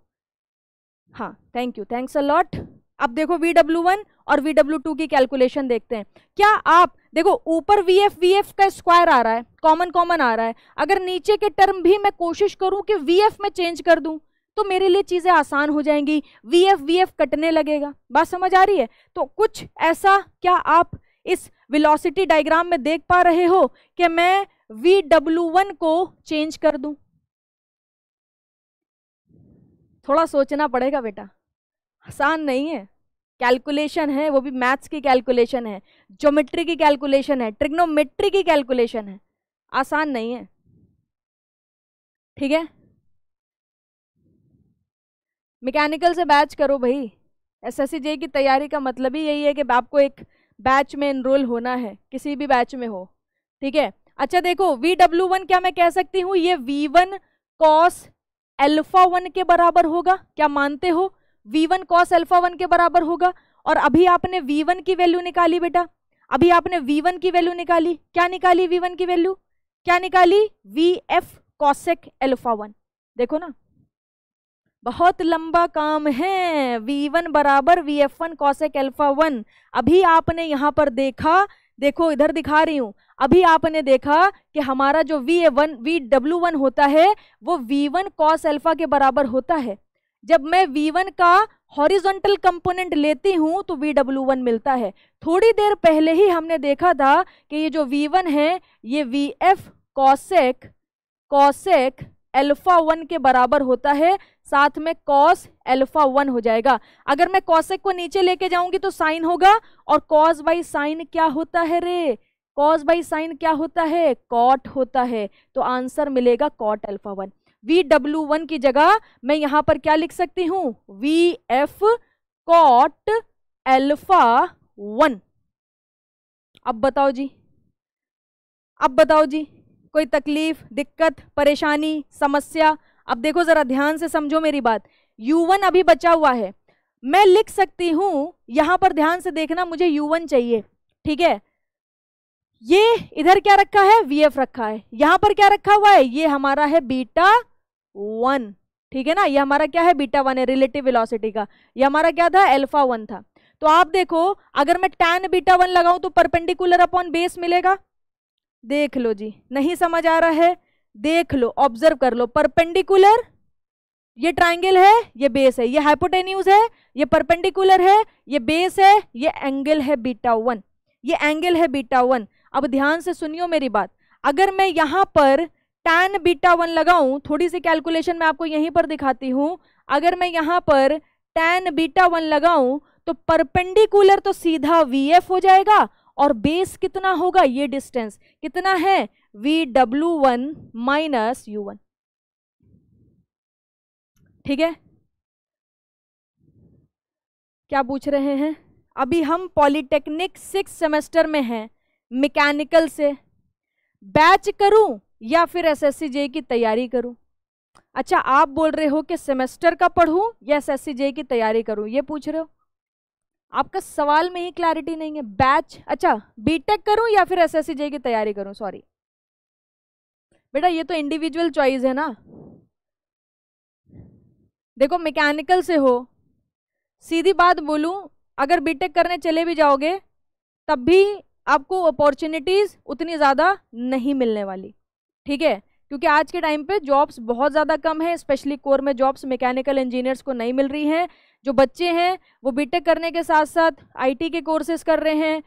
हाँ thank you thanks a lot अब देखो वी डब्ल्यू वन और वी डब्ल्यू टू की कैलकुलेशन देखते हैं क्या आप देखो ऊपर वी एफ वी एफ का स्क्वायर आ रहा है कॉमन कॉमन आ रहा है अगर नीचे के टर्म भी मैं कोशिश करूं कि वी एफ में चेंज कर दूं तो मेरे लिए चीज़ें आसान हो जाएंगी वी एफ वी एफ कटने लगेगा बात समझ आ रही है तो कुछ ऐसा क्या आप इस वेलोसिटी डायग्राम में देख पा रहे हो कि मैं वी डब्ल्यू वन को चेंज कर दूं थोड़ा सोचना पड़ेगा बेटा आसान नहीं है कैलकुलेशन है वो भी मैथ्स की कैलकुलेशन है ज्योमेट्री की कैलकुलेशन है ट्रिग्नोमेट्री की कैलकुलेशन है आसान नहीं है ठीक है मैकेनिकल से बैच करो भाई एसएससी जे की तैयारी का मतलब ही यही है कि आपको एक बैच में इनरोल होना है किसी भी बैच में हो ठीक है अच्छा देखो वी डब्ल्यू वन क्या मैं कह सकती हूँ ये V one cos alpha one के बराबर होगा क्या मानते हो V one cos alpha one के बराबर होगा और अभी आपने वी वन की वैल्यू निकाली बेटा अभी आपने वी वन की वैल्यू निकाली क्या निकाली वी वन की वैल्यू क्या निकाली V F cosec alpha one देखो ना बहुत लंबा काम है वी वन बराबर V F one cosec alpha one अभी आपने यहां पर देखा देखो इधर दिखा रही हूं अभी आपने देखा कि हमारा जो V A one V W one होता है वो वी वन कॉस एल्फा के बराबर होता है जब मैं वी वन का हॉरिजोंटल कंपोनेंट लेती हूँ तो वी डब्ल्यू वन मिलता है थोड़ी देर पहले ही हमने देखा था कि ये जो वी वन है ये V F cosec cosec alpha one के बराबर होता है साथ में कॉस एल्फा वन हो जाएगा अगर मैं कॉसेक को नीचे लेके जाऊंगी तो साइन होगा और कॉस बाई साइन क्या होता है रे कॉज बाई साइन क्या होता है कॉट होता है तो आंसर मिलेगा cot alpha one V W one की जगह मैं यहां पर क्या लिख सकती हूं V F cot alpha one अब बताओ जी अब बताओ जी कोई तकलीफ दिक्कत परेशानी समस्या अब देखो ज़रा ध्यान से समझो मेरी बात यू वन अभी बचा हुआ है मैं लिख सकती हूं यहां पर ध्यान से देखना मुझे यू वन चाहिए ठीक है ये इधर क्या रखा है एफ रखा है यहां पर क्या रखा हुआ है ये हमारा है बीटा वन ठीक है ना ये हमारा क्या है बीटा वन है रिलेटिव वेलोसिटी का ये हमारा क्या था एल्फा वन था तो आप देखो अगर मैं टैन बीटा वन लगाऊं तो परपेंडिकुलर अपॉन बेस मिलेगा देख लो जी नहीं समझ आ रहा है देख लो ऑब्जर्व कर लो परपेंडिकुलर ये ट्राइंगल है ये बेस है ये हाइपोटेन्यूज है ये परपेंडिकुलर है ये बेस है ये एंगल है बीटा वन ये एंगल है बीटा वन अब ध्यान से सुनियो मेरी बात अगर मैं यहाँ पर टैन बीटा वन लगाऊ थोड़ी सी कैलकुलेशन मैं आपको यहीं पर दिखाती हूँ अगर मैं यहाँ पर टैन बीटा वन लगाऊं तो परपेंडिकुलर तो सीधा वी हो जाएगा और बेस कितना होगा ये डिस्टेंस कितना है V W one minus U one ठीक है क्या पूछ रहे हैं अभी हम पॉलिटेक्निक सिक्स सेमेस्टर में हैं मैकेनिकल से बैच करूं या फिर एसएससी एस की तैयारी करूं अच्छा आप बोल रहे हो कि सेमेस्टर का पढ़ूं या एसएससी एस की तैयारी करूं ये पूछ रहे हो आपका सवाल में ही क्लैरिटी नहीं है बैच अच्छा बीटेक करूं या फिर एसएससी एस की तैयारी करूं सॉरी बेटा ये तो इंडिविजुअल चॉइस है ना देखो मैकेनिकल से हो सीधी बात बोलूं अगर बीटेक करने चले भी जाओगे तब भी आपको अपॉर्चुनिटीज़ उतनी ज़्यादा नहीं मिलने वाली ठीक है क्योंकि आज के टाइम पे जॉब्स बहुत ज़्यादा कम है स्पेशली कोर में जॉब्स मैकेनिकल इंजीनियर्स को नहीं मिल रही हैं जो बच्चे हैं वो बीटेक करने के साथ साथ आईटी के कोर्सेज़ कर रहे हैं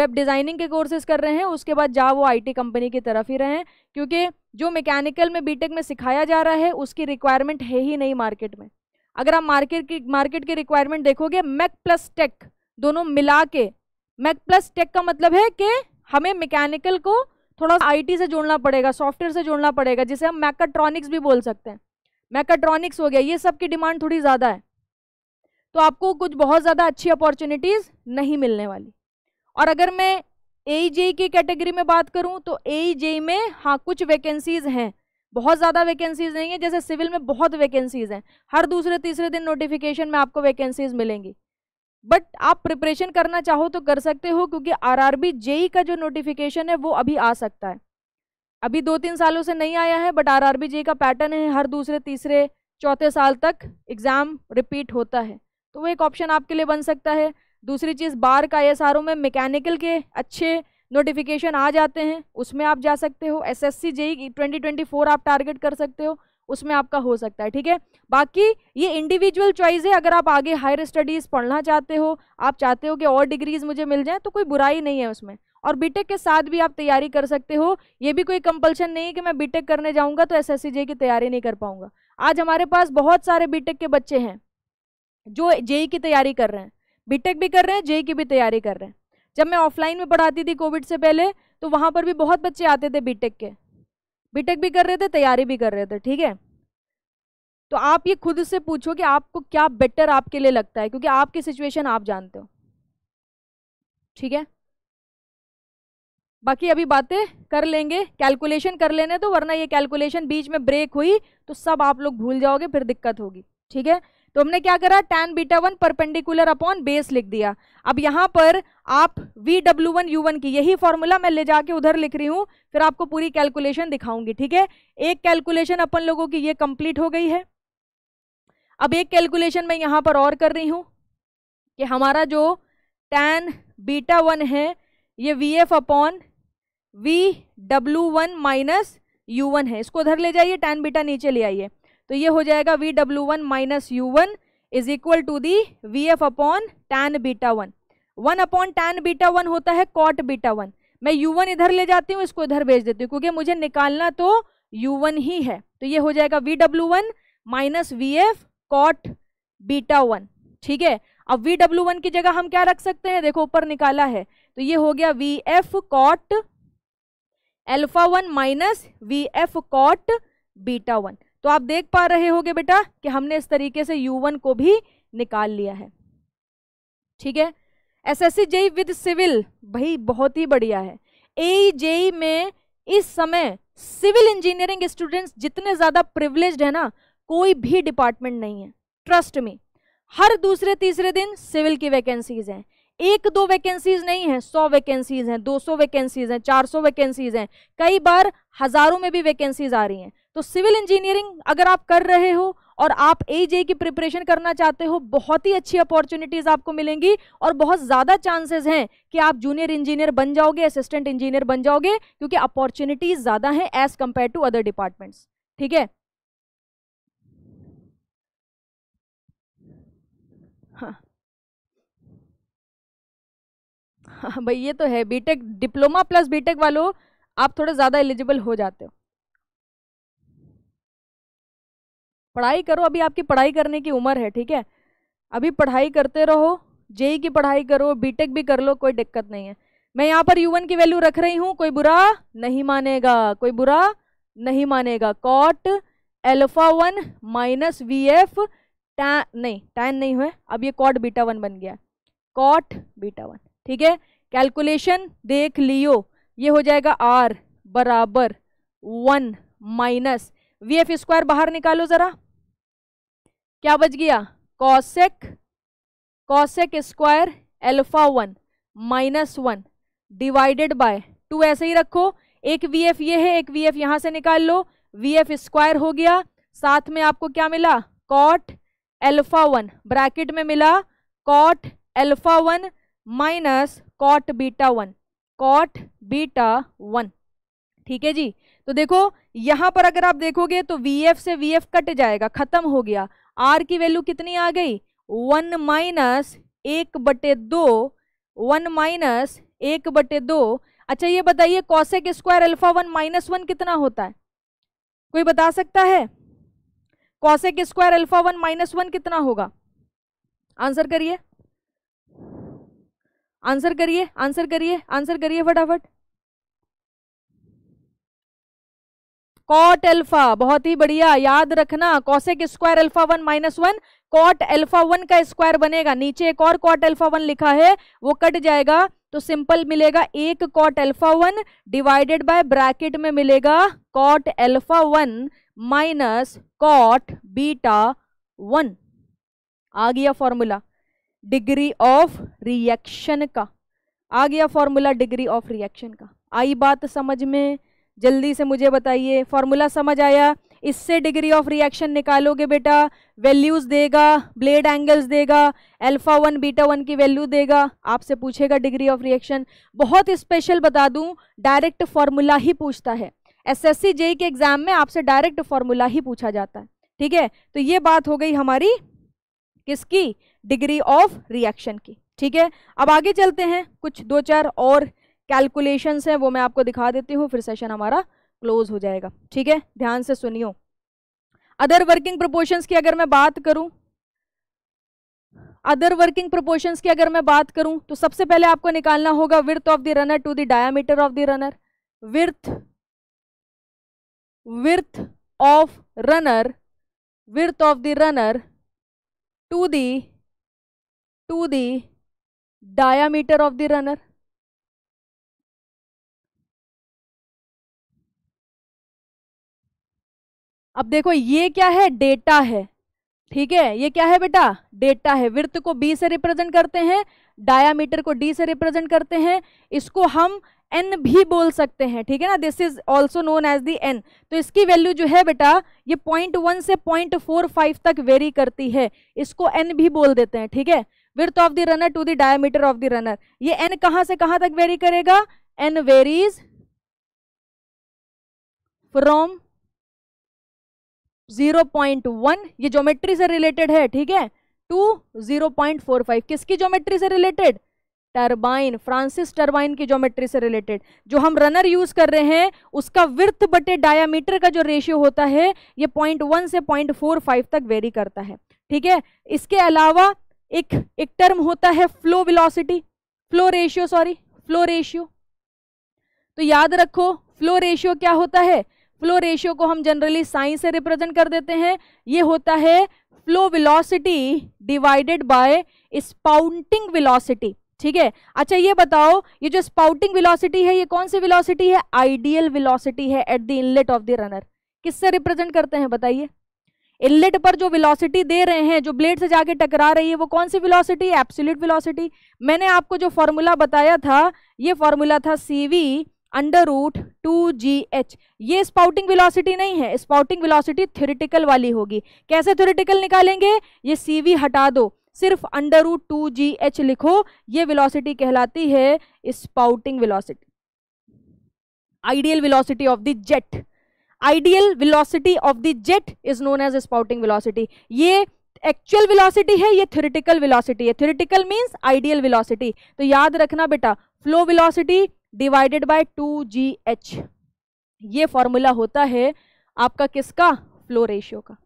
वेब डिज़ाइनिंग के कोर्सेज़ कर रहे हैं उसके बाद जा वो आईटी कंपनी की तरफ ही रहें क्योंकि जो मैकेनिकल में बीटेक में सिखाया जा रहा है उसकी रिक्वायरमेंट है ही नहीं मार्केट में अगर आप मार्केट की मार्केट की रिक्वायरमेंट देखोगे मैक प्लस टेक दोनों मिला के मैथ प्लस टेक का मतलब है कि हमें मैकेनिकल को थोड़ा आईटी से जोड़ना पड़ेगा सॉफ्टवेयर से जोड़ना पड़ेगा जिसे हम मैकाट्रॉनिक्स भी बोल सकते हैं मैकाट्रॉनिक्स हो गया ये सब की डिमांड थोड़ी ज़्यादा है तो आपको कुछ बहुत ज़्यादा अच्छी अपॉर्चुनिटीज़ नहीं मिलने वाली और अगर मैं ए जे की कैटेगरी में बात करूँ तो ए जे में हाँ कुछ वैकेंसीज़ हैं बहुत ज़्यादा वैकेंसीज़ नहीं है जैसे सिविल में बहुत वैकेंसीज़ हैं हर दूसरे तीसरे दिन नोटिफिकेशन में आपको वैकेंसीज़ मिलेंगी बट आप प्रिपरेशन करना चाहो तो कर सकते हो क्योंकि आरआरबी जेई e का जो नोटिफिकेशन है वो अभी आ सकता है अभी दो तीन सालों से नहीं आया है बट आरआरबी जेई का पैटर्न है हर दूसरे तीसरे चौथे साल तक एग्ज़ाम रिपीट होता है तो वो एक ऑप्शन आपके लिए बन सकता है दूसरी चीज़ बार का एस में मैकेनिकल के अच्छे नोटिफिकेशन आ जाते हैं उसमें आप जा सकते हो S S C JE twenty twenty four आप टारगेट कर सकते हो उसमें आपका हो सकता है ठीक है बाकी ये इंडिविजुअल चॉइस है अगर आप आगे हायर स्टडीज़ पढ़ना चाहते हो आप चाहते हो कि और डिग्रीज़ मुझे मिल जाएँ तो कोई बुराई नहीं है उसमें और बीटेक के साथ भी आप तैयारी कर सकते हो ये भी कोई कंपल्शन नहीं है कि मैं बीटेक करने जाऊँगा तो एस की तैयारी नहीं कर पाऊंगा आज हमारे पास बहुत सारे बीटेक के बच्चे हैं जो जेई e की तैयारी कर रहे हैं बीटेक भी कर रहे हैं जेई e की भी तैयारी कर रहे हैं जब मैं ऑफलाइन में पढ़ाती थी कोविड से पहले तो वहाँ पर भी बहुत बच्चे आते थे बीटेक के बीटेक भी कर रहे थे तैयारी भी कर रहे थे ठीक है तो आप ये खुद से पूछो कि आपको क्या बेटर आपके लिए लगता है क्योंकि आपकी सिचुएशन आप जानते हो ठीक है बाकी अभी बातें कर लेंगे कैलकुलेशन कर लेने तो वरना ये कैलकुलेशन बीच में ब्रेक हुई तो सब आप लोग भूल जाओगे फिर दिक्कत होगी ठीक है तो हमने क्या करा tan beta one perpendicular upon base लिख दिया अब यहां पर आप V W one U one की यही फॉर्मूला मैं ले जाके उधर लिख रही हूँ फिर आपको पूरी कैलकुलेशन दिखाऊंगी ठीक है एक कैलकुलेशन अपन लोगों की ये कंप्लीट हो गई है अब एक कैलकुलेशन मैं यहाँ पर और कर रही हूँ कि हमारा जो टैन बीटा वन है ये V F upon V W one minus U one है इसको उधर ले जाइए टैन बीटा नीचे ले आइए तो ये हो जाएगा V W one minus U one is equal to the V F upon tan beta one one upon tan beta one होता है कॉट बीटा वन मैं यू वन इधर ले जाती हूँ इसको इधर भेज देती हूँ क्योंकि मुझे निकालना तो यू वन ही है तो ये हो जाएगा V W one minus V F cot beta one ठीक है अब वी डब्ल्यू वन की जगह हम क्या रख सकते हैं देखो ऊपर निकाला है तो ये हो गया V F cot alpha one minus V F cot beta one तो आप देख पा रहे होगे बेटा कि हमने इस तरीके से यू वन को भी निकाल लिया है ठीक है एसएससी जेई विद सिविल भाई बहुत ही बढ़िया है ए जेई में इस समय सिविल इंजीनियरिंग स्टूडेंट्स जितने ज़्यादा प्रिविलेज्ड है ना कोई भी डिपार्टमेंट नहीं है ट्रस्ट में हर दूसरे तीसरे दिन सिविल की वैकेंसीज हैं एक दो वैकेंसीज नहीं है सौ वैकेंसीज हैं दो सौ वैकेंसीज हैं चार सौ वैकेंसीज हैं कई बार हजारों में भी वैकेंसीज आ रही हैं तो सिविल इंजीनियरिंग अगर आप कर रहे हो और आप ए जे की प्रिपरेशन करना चाहते हो बहुत ही अच्छी अपॉर्चुनिटीज़ आपको मिलेंगी और बहुत ज़्यादा चांसेस हैं कि आप जूनियर इंजीनियर बन जाओगे असिस्टेंट इंजीनियर बन जाओगे क्योंकि अपॉर्चुनिटीज़ ज़्यादा हैं as compare to other departments ठीक है हाँ।, हाँ भाई ये तो है बीटेक डिप्लोमा प्लस बीटेक वालों आप थोड़े ज़्यादा एलिजिबल हो जाते हो पढ़ाई करो अभी आपकी पढ़ाई करने की उम्र है ठीक है अभी पढ़ाई करते रहो जेई की पढ़ाई करो बीटेक भी कर लो कोई दिक्कत नहीं है मैं यहाँ पर यूवन की वैल्यू रख रही हूँ कोई बुरा नहीं मानेगा कोई बुरा नहीं मानेगा cot alpha one minus V F tan नहीं टैन नहीं हुए अब ये कॉट बीटा वन बन गया कॉट बीटा वन ठीक है कैलकुलेशन देख लियो ये हो जाएगा आर बराबर one minus V F square बाहर निकालो ज़रा क्या बच गया cosec cosec square alpha one minus one divided by two ऐसे ही रखो एक वी एफ ये है एक वी एफ यहां से निकाल लो वी एफ स्क्वायर हो गया साथ में आपको क्या मिला कॉट एल्फा वन ब्रैकेट में मिला cot alpha one minus cot beta one cot beta one ठीक है जी तो देखो यहां पर अगर आप देखोगे तो वी एफ से वी एफ कट जाएगा खत्म हो गया आर की वैल्यू कितनी आ गई वन माइनस एक बटे दो वन माइनस एक बटे दो अच्छा ये बताइए cosec square alpha one minus one कितना होता है कोई बता सकता है cosec square alpha one minus one कितना होगा आंसर करिए आंसर करिए आंसर करिए आंसर करिए फटाफट कॉट एल्फा बहुत ही बढ़िया याद रखना cosec square alpha one minus one cot alpha one का स्क्वायर बनेगा नीचे एक और कॉट एल्फा वन लिखा है वो कट जाएगा तो सिंपल मिलेगा एक cot alpha one divided by bracket में मिलेगा cot alpha one minus cot beta one आ गया फॉर्मूला डिग्री ऑफ रिएक्शन का आ गया फॉर्मूला डिग्री ऑफ रिएक्शन का आई बात समझ में जल्दी से मुझे बताइए फॉर्मूला समझ आया इससे डिग्री ऑफ रिएक्शन निकालोगे बेटा वैल्यूज देगा ब्लेड एंगल्स देगा अल्फा वन बीटा वन की वैल्यू देगा आपसे पूछेगा डिग्री ऑफ रिएक्शन बहुत स्पेशल बता दूं डायरेक्ट फॉर्मूला ही पूछता है एसएससी एस e के एग्जाम में आपसे डायरेक्ट फॉर्मूला ही पूछा जाता है ठीक है तो ये बात हो गई हमारी किसकी डिग्री ऑफ रिएक्शन की ठीक है अब आगे चलते हैं कुछ दो चार और कैलकुलेशन हैं वो मैं आपको दिखा देती हूँ फिर सेशन हमारा क्लोज हो जाएगा ठीक है ध्यान से सुनियो अदर वर्किंग प्रपोर्शन की अगर मैं बात करूं अदर वर्किंग प्रपोर्शन की अगर मैं बात करूं तो सबसे पहले आपको निकालना होगा width of the runner to the diameter of the runner width width of runner width of the runner to the to the diameter of the runner अब देखो ये क्या है डेटा है ठीक है ये क्या है बेटा डेटा है वृत्त को बी से रिप्रेजेंट करते हैं डायामीटर को डी से रिप्रेजेंट करते हैं इसको हम एन भी बोल सकते हैं ठीक है ना this is also known as the N तो इसकी वैल्यू जो है बेटा ये पॉइंट वन से पॉइंट फोर फाइव तक वेरी करती है इसको एन भी बोल देते हैं ठीक है width of the runner to the diameter of the runner ये एन कहाँ से कहाँ तक वेरी करेगा एन वेरीज फ्रॉम 0.1 ये ज्योमेट्री से रिलेटेड है ठीक है टू 0.45 किसकी ज्योमेट्री से रिलेटेड टर्बाइन फ्रांसिस टर्बाइन की ज्योमेट्री से रिलेटेड जो हम रनर यूज कर रहे हैं उसका विर्थ बटे डायामीटर का जो रेशियो होता है ये पॉइंट वन से पॉइंट फोर फाइव तक वेरी करता है ठीक है इसके अलावा एक एक टर्म होता है flow velocity flow ratio sorry flow ratio तो याद रखो फ्लो रेशियो क्या होता है फ्लो रेशियो को हम जनरली साइंस से रिप्रेजेंट कर देते हैं ये होता है flow velocity divided by spouting velocity ठीक है अच्छा ये बताओ ये जो स्पाउटिंग विलोसिटी है ये कौन सी विलोसिटी है आइडियल विलोसिटी है at the inlet of the runner किससे रिप्रेजेंट करते हैं बताइए इनलेट पर जो विलोसिटी दे रहे हैं जो ब्लेड से जाके टकरा रही है वो कौन सी विलोसिटी एप्सुलट विलोसिटी मैंने आपको जो फॉर्मूला बताया था ये फॉर्मूला था C V under root two G H ये स्पाउटिंग वेलोसिटी नहीं है स्पाउटिंग वेलोसिटी थ्योरेटिकल वाली होगी कैसे थ्योरेटिकल निकालेंगे ये सीवी हटा दो सिर्फ under root two G H लिखो ये वेलोसिटी कहलाती है spouting velocity ideal velocity of the jet ideal velocity of the jet is known as spouting velocity ये एक्चुअल वेलोसिटी है ये थ्योरेटिकल वेलोसिटी है थ्योरेटिकल मींस आइडियल वेलोसिटी तो याद रखना बेटा flow velocity divided by two G H ये formula होता है आपका किसका फ्लो रेशियो का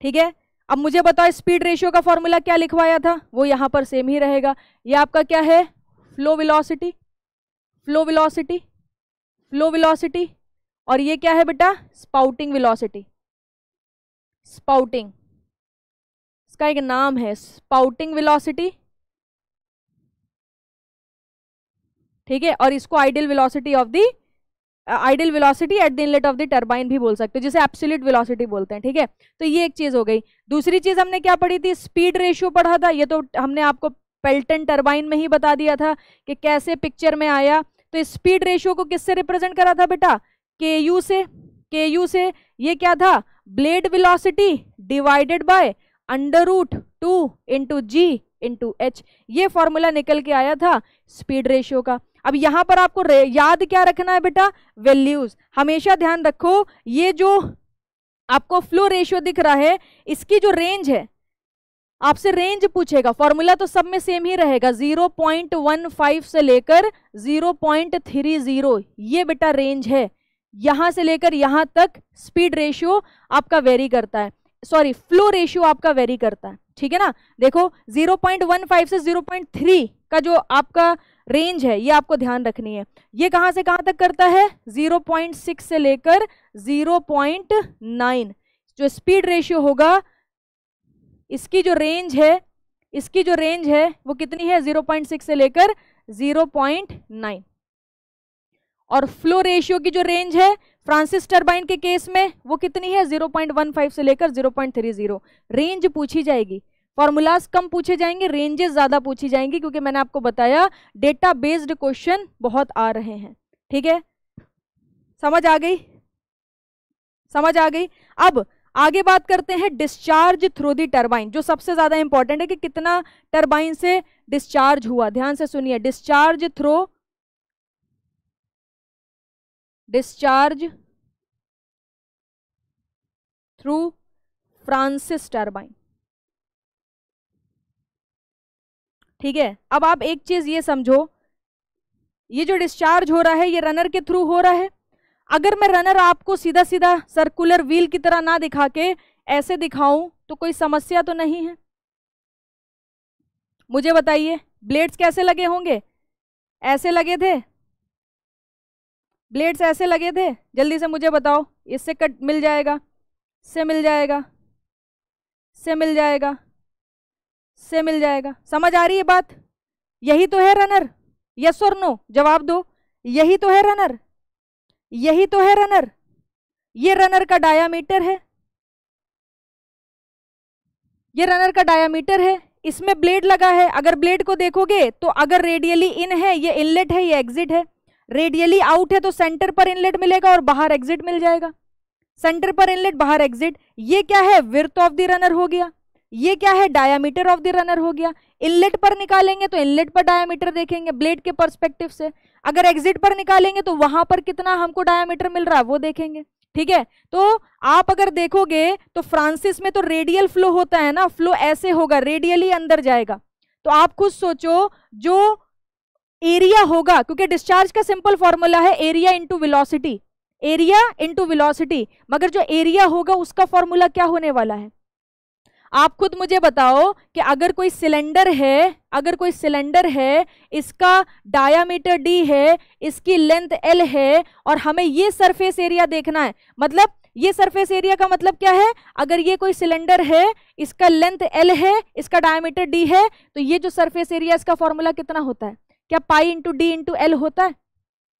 ठीक है अब मुझे बताओ स्पीड रेशियो का फॉर्मूला क्या लिखवाया था वो यहाँ पर सेम ही रहेगा ये आपका क्या है flow velocity flow velocity flow velocity और ये क्या है बेटा स्पाउटिंग विलोसिटी स्पाउटिंग इसका एक नाम है स्पाउटिंग विलोसिटी ठीक है और इसको ideal velocity of the ideal velocity at the inlet of the turbine भी बोल सकते हो जिसे एप्सुलेट वेलोसिटी बोलते हैं ठीक है तो ये एक चीज़ हो गई दूसरी चीज़ हमने क्या पढ़ी थी स्पीड रेशियो पढ़ा था ये तो हमने आपको पेल्टन टर्बाइन में ही बता दिया था कि कैसे पिक्चर में आया तो स्पीड रेशियो को किससे रिप्रेजेंट करा था बेटा के यू से के यू से ये क्या था blade velocity divided by under root two into G into H ये फॉर्मूला निकल के आया था स्पीड रेशियो का अब यहां पर आपको याद क्या रखना है बेटा वैल्यूज हमेशा ध्यान रखो ये जो आपको फ्लो रेशियो दिख रहा है इसकी जो रेंज है आपसे रेंज पूछेगा फॉर्मूला तो सब में सेम ही रहेगा 0.15 से लेकर 0.30 ये बेटा रेंज है यहां से लेकर यहां तक स्पीड रेशियो आपका वेरी करता है सॉरी फ्लो रेशियो आपका वेरी करता है ठीक है ना देखो 0.15 से 0.3 का जो आपका रेंज है ये आपको ध्यान रखनी है ये कहाँ से कहाँ तक करता है 0.6 से लेकर 0.9 जो स्पीड रेशियो होगा इसकी जो रेंज है इसकी जो रेंज है वो कितनी है 0.6 से लेकर 0.9 और फ्लो रेशियो की जो रेंज है फ्रांसिस टर्बाइन के केस में वो कितनी है 0.15 से लेकर 0.30 रेंज पूछी जाएगी फॉर्मूलाज कम पूछे जाएंगे रेंजेस ज़्यादा पूछी जाएंगी क्योंकि मैंने आपको बताया डेटा बेस्ड क्वेश्चन बहुत आ रहे हैं ठीक है समझ आ गई समझ आ गई अब आगे बात करते हैं डिस्चार्ज थ्रू दी टर्बाइन जो सबसे ज़्यादा इंपॉर्टेंट है कि कितना टर्बाइन से डिस्चार्ज हुआ ध्यान से सुनिए discharge through discharge through Francis turbine ठीक है अब आप एक चीज़ ये समझो ये जो डिस्चार्ज हो रहा है ये रनर के थ्रू हो रहा है अगर मैं रनर आपको सीधा सीधा सर्कुलर व्हील की तरह ना दिखा के ऐसे दिखाऊं तो कोई समस्या तो नहीं है मुझे बताइए ब्लेड्स कैसे लगे होंगे ऐसे लगे थे ब्लेड्स ऐसे लगे थे जल्दी से मुझे बताओ इससे कट मिल जाएगा से मिल जाएगा से मिल जाएगा से मिल जाएगा समझ आ रही है बात यही तो है रनर यस और नो जवाब दो यही तो है रनर यही तो है रनर ये रनर का डायामीटर है ये रनर का डायामीटर है इसमें ब्लेड लगा है अगर ब्लेड को देखोगे तो अगर रेडियली इन है ये इनलेट है ये एग्जिट है रेडियली आउट है तो सेंटर पर इनलेट मिलेगा और बाहर एग्जिट मिल जाएगा सेंटर पर इनलेट बाहर एग्जिट ये क्या है विर्थ ऑफ द रनर हो गया ये क्या है डायामीटर ऑफ द रनर हो गया इनलेट पर निकालेंगे तो इनलेट पर डायामीटर देखेंगे ब्लेड के परस्पेक्टिव से अगर एग्जिट पर निकालेंगे तो वहां पर कितना हमको डायामीटर मिल रहा है वो देखेंगे ठीक है तो आप अगर देखोगे तो फ्रांसिस में तो रेडियल फ्लो होता है ना फ्लो ऐसे होगा रेडियली अंदर जाएगा तो आप खुद सोचो जो एरिया होगा क्योंकि डिस्चार्ज का सिंपल फॉर्मूला है area into velocity area into velocity मगर जो एरिया होगा उसका फॉर्मूला क्या होने वाला है आप खुद मुझे बताओ कि अगर कोई सिलेंडर है अगर कोई सिलेंडर है इसका डायामीटर डी है इसकी लेंथ एल है और हमें ये सरफेस एरिया देखना है मतलब ये सरफेस एरिया का मतलब क्या है अगर ये कोई सिलेंडर है इसका लेंथ एल है इसका डायामीटर डी है तो ये जो सरफेस एरिया इसका फॉर्मूला कितना होता है क्या pi into D into L होता है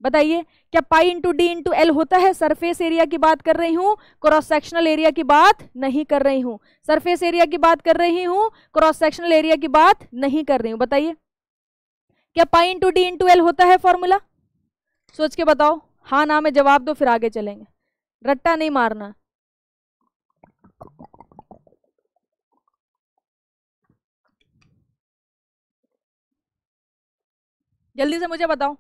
बताइए क्या pi into D into L होता है सरफेस एरिया की बात कर रही हूँ क्रॉस सेक्शनल एरिया की बात नहीं कर रही हूँ सरफेस एरिया की बात कर रही हूँ क्रॉस सेक्शनल एरिया की बात नहीं कर रही हूँ बताइए क्या pi into D into L होता है फॉर्मूला सोच के बताओ हाँ ना मैं जवाब दो फिर आगे चलेंगे रट्टा नहीं मारना जल्दी से मुझे बताओ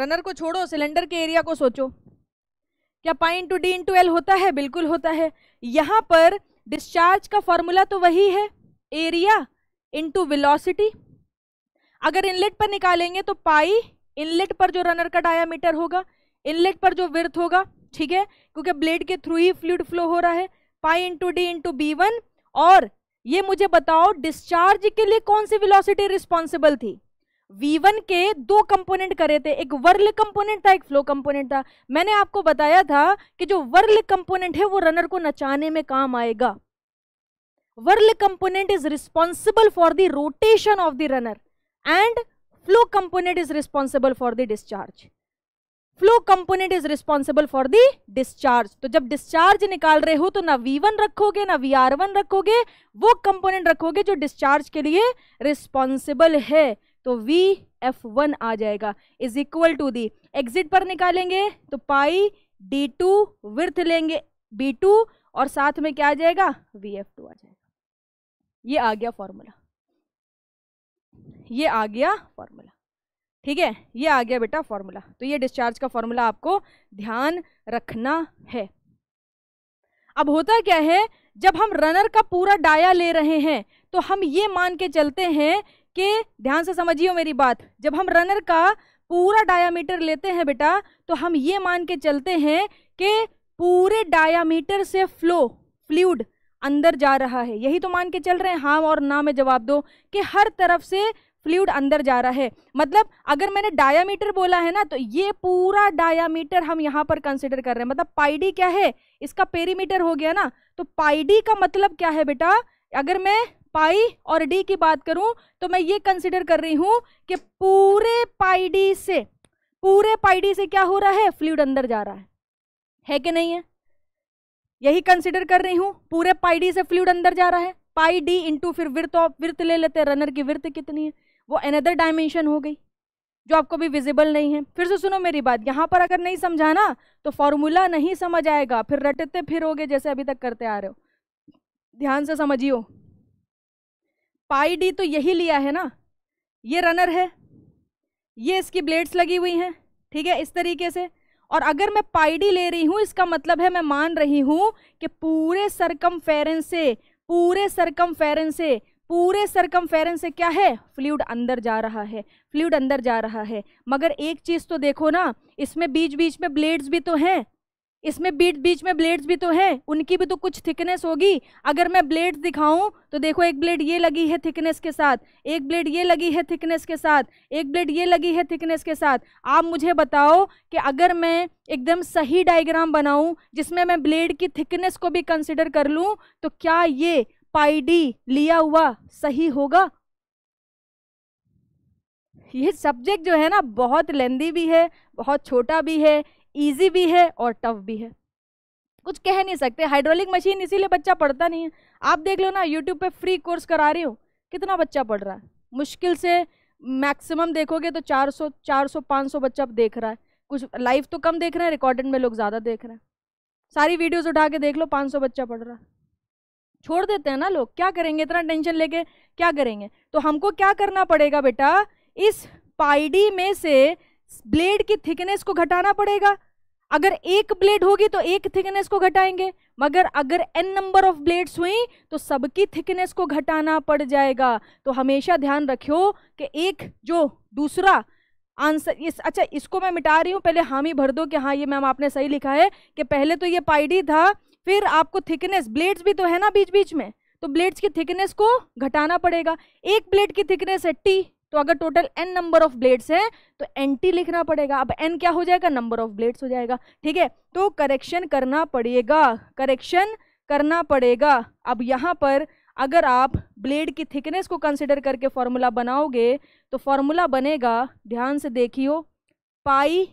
रनर को छोड़ो सिलेंडर के एरिया को सोचो क्या pi into D into L होता है बिल्कुल होता है यहाँ पर डिस्चार्ज का फॉर्मूला तो वही है एरिया इंटू विलोसिटी अगर इनलेट पर निकालेंगे तो पाई इनलेट पर जो रनर का डायामीटर होगा इनलेट पर जो विर्थ होगा ठीक है क्योंकि ब्लेड के थ्रू ही फ्लूड फ्लो हो रहा है pi into D into B one और ये मुझे बताओ डिस्चार्ज के लिए कौन सी विलोसिटी रिस्पॉन्सिबल थी V1 के दो कंपोनेंट करे थे एक वर्ल कंपोनेंट था एक फ्लो कंपोनेंट था मैंने आपको बताया था कि जो वर्ल कंपोनेंट है वो रनर को नचाने में काम आएगा whirl component is responsible for the rotation of the runner and flow component is responsible for the discharge flow component is responsible for the discharge तो जब डिस्चार्ज निकाल रहे हो तो ना वन रखोगे ना वन रखोगे वो कंपोनेंट रखोगे जो डिस्चार्ज के लिए रिस्पॉन्सिबल है तो वी एफ वन आ जाएगा is equal to the exit पर निकालेंगे तो पाई डी टू विर्थ लेंगे बी टू और साथ में क्या आ जाएगा वी एफ टू आ जाएगा ये आ गया फॉर्मूला ये आ गया फॉर्मूला ठीक है ये आ गया बेटा फॉर्मूला तो ये डिस्चार्ज का फॉर्मूला आपको ध्यान रखना है अब होता क्या है जब हम रनर का पूरा डाया ले रहे हैं तो हम ये मान के चलते हैं कि ध्यान से समझियो मेरी बात जब हम रनर का पूरा डायामीटर लेते हैं बेटा तो हम ये मान के चलते हैं कि पूरे डायामीटर से फ्लो फ्लूड अंदर जा रहा है यही तो मान के चल रहे हैं हाँ और ना में जवाब दो कि हर तरफ से फ्लूड अंदर जा रहा है मतलब अगर मैंने डायामीटर बोला है ना तो ये पूरा डायामीटर हम यहाँ पर कंसिडर कर रहे हैं मतलब पाईडी क्या है इसका पेरीमीटर हो गया ना तो पाईडी का मतलब क्या है बेटा अगर मैं पाई और डी की बात करूं तो मैं ये कंसिडर कर रही हूं कि पूरे पाई डी से पूरे पाई डी से क्या हो रहा है फ्लूड अंदर जा रहा है है कि नहीं है यही कंसिडर कर रही हूं पूरे पाई डी से फ्लूड अंदर जा रहा है पाई डी इंटू फिर विर्थ ऑफ विर्थ ले लेते हैं रनर की विर्थ कितनी है वो अनदर डायमेंशन हो गई जो आपको भी विजिबल नहीं है फिर से सुनो मेरी बात यहाँ पर अगर नहीं समझाना तो फॉर्मूला नहीं समझ आएगा फिर रटते फिरोगे जैसे अभी तक करते आ रहे हो ध्यान से समझियो पाई डी तो यही लिया है ना ये रनर है ये इसकी ब्लेड्स लगी हुई हैं ठीक है इस तरीके से और अगर मैं पाई डी ले रही हूँ इसका मतलब है मैं मान रही हूँ कि पूरे सरकम से पूरे सरकम से पूरे सरकम से क्या है फ्लूड अंदर जा रहा है फ्लूड अंदर जा रहा है मगर एक चीज़ तो देखो ना इसमें बीच बीच में ब्लेड्स भी तो हैं इसमें बीच बीच में ब्लेड्स भी तो है उनकी भी तो कुछ थिकनेस होगी अगर मैं ब्लेड्स दिखाऊं तो देखो एक ब्लेड ये लगी है थिकनेस के साथ एक ब्लेड ये लगी है थिकनेस के साथ एक ब्लेड ये लगी है थिकनेस के साथ आप मुझे बताओ कि अगर मैं एकदम सही डायग्राम बनाऊं जिसमें मैं ब्लेड की थिकनेस को भी कंसिडर कर लूँ तो क्या ये पाई डी लिया हुआ सही होगा ये सब्जेक्ट जो है ना बहुत लेंदी भी है बहुत छोटा भी है ईजी भी है और टफ भी है कुछ कह नहीं सकते हाइड्रोलिक मशीन इसीलिए बच्चा पढ़ता नहीं है आप देख लो ना यूट्यूब पे फ्री कोर्स करा रही हो कितना बच्चा पढ़ रहा है मुश्किल से मैक्सिमम देखोगे तो 400 400 500 बच्चा देख रहा है कुछ लाइव तो कम देख रहे हैं रिकॉर्डेड में लोग ज़्यादा देख रहे हैं सारी वीडियोस उठा के देख लो पाँच बच्चा पढ़ रहा है छोड़ देते हैं ना लोग क्या करेंगे इतना टेंशन लेके क्या करेंगे तो हमको क्या करना पड़ेगा बेटा इस पाईडी में से ब्लेड की थिकनेस को घटाना पड़ेगा अगर एक ब्लेड होगी तो एक थिकनेस को घटाएंगे मगर अगर एन नंबर ऑफ ब्लेड्स हुई तो सबकी थिकनेस को घटाना पड़ जाएगा तो हमेशा ध्यान रखियो कि एक जो दूसरा आंसर इस अच्छा इसको मैं मिटा रही हूँ पहले हामी भर दो कि हाँ ये मैम आपने सही लिखा है कि पहले तो ये पाइडी था फिर आपको थिकनेस ब्लेड्स भी तो है ना बीच बीच में तो ब्लेड्स की थिकनेस को घटाना पड़ेगा एक ब्लेड की थिकनेस है टी तो अगर total N number of blades है तो एन टी लिखना पड़ेगा अब एन क्या हो जाएगा नंबर ऑफ ब्लेड्स हो जाएगा ठीक है तो करेक्शन करना पड़ेगा करेक्शन करना पड़ेगा अब यहाँ पर अगर आप ब्लेड की थिकनेस को कंसिडर करके फॉर्मूला बनाओगे तो फॉर्मूला बनेगा ध्यान से देखियो pi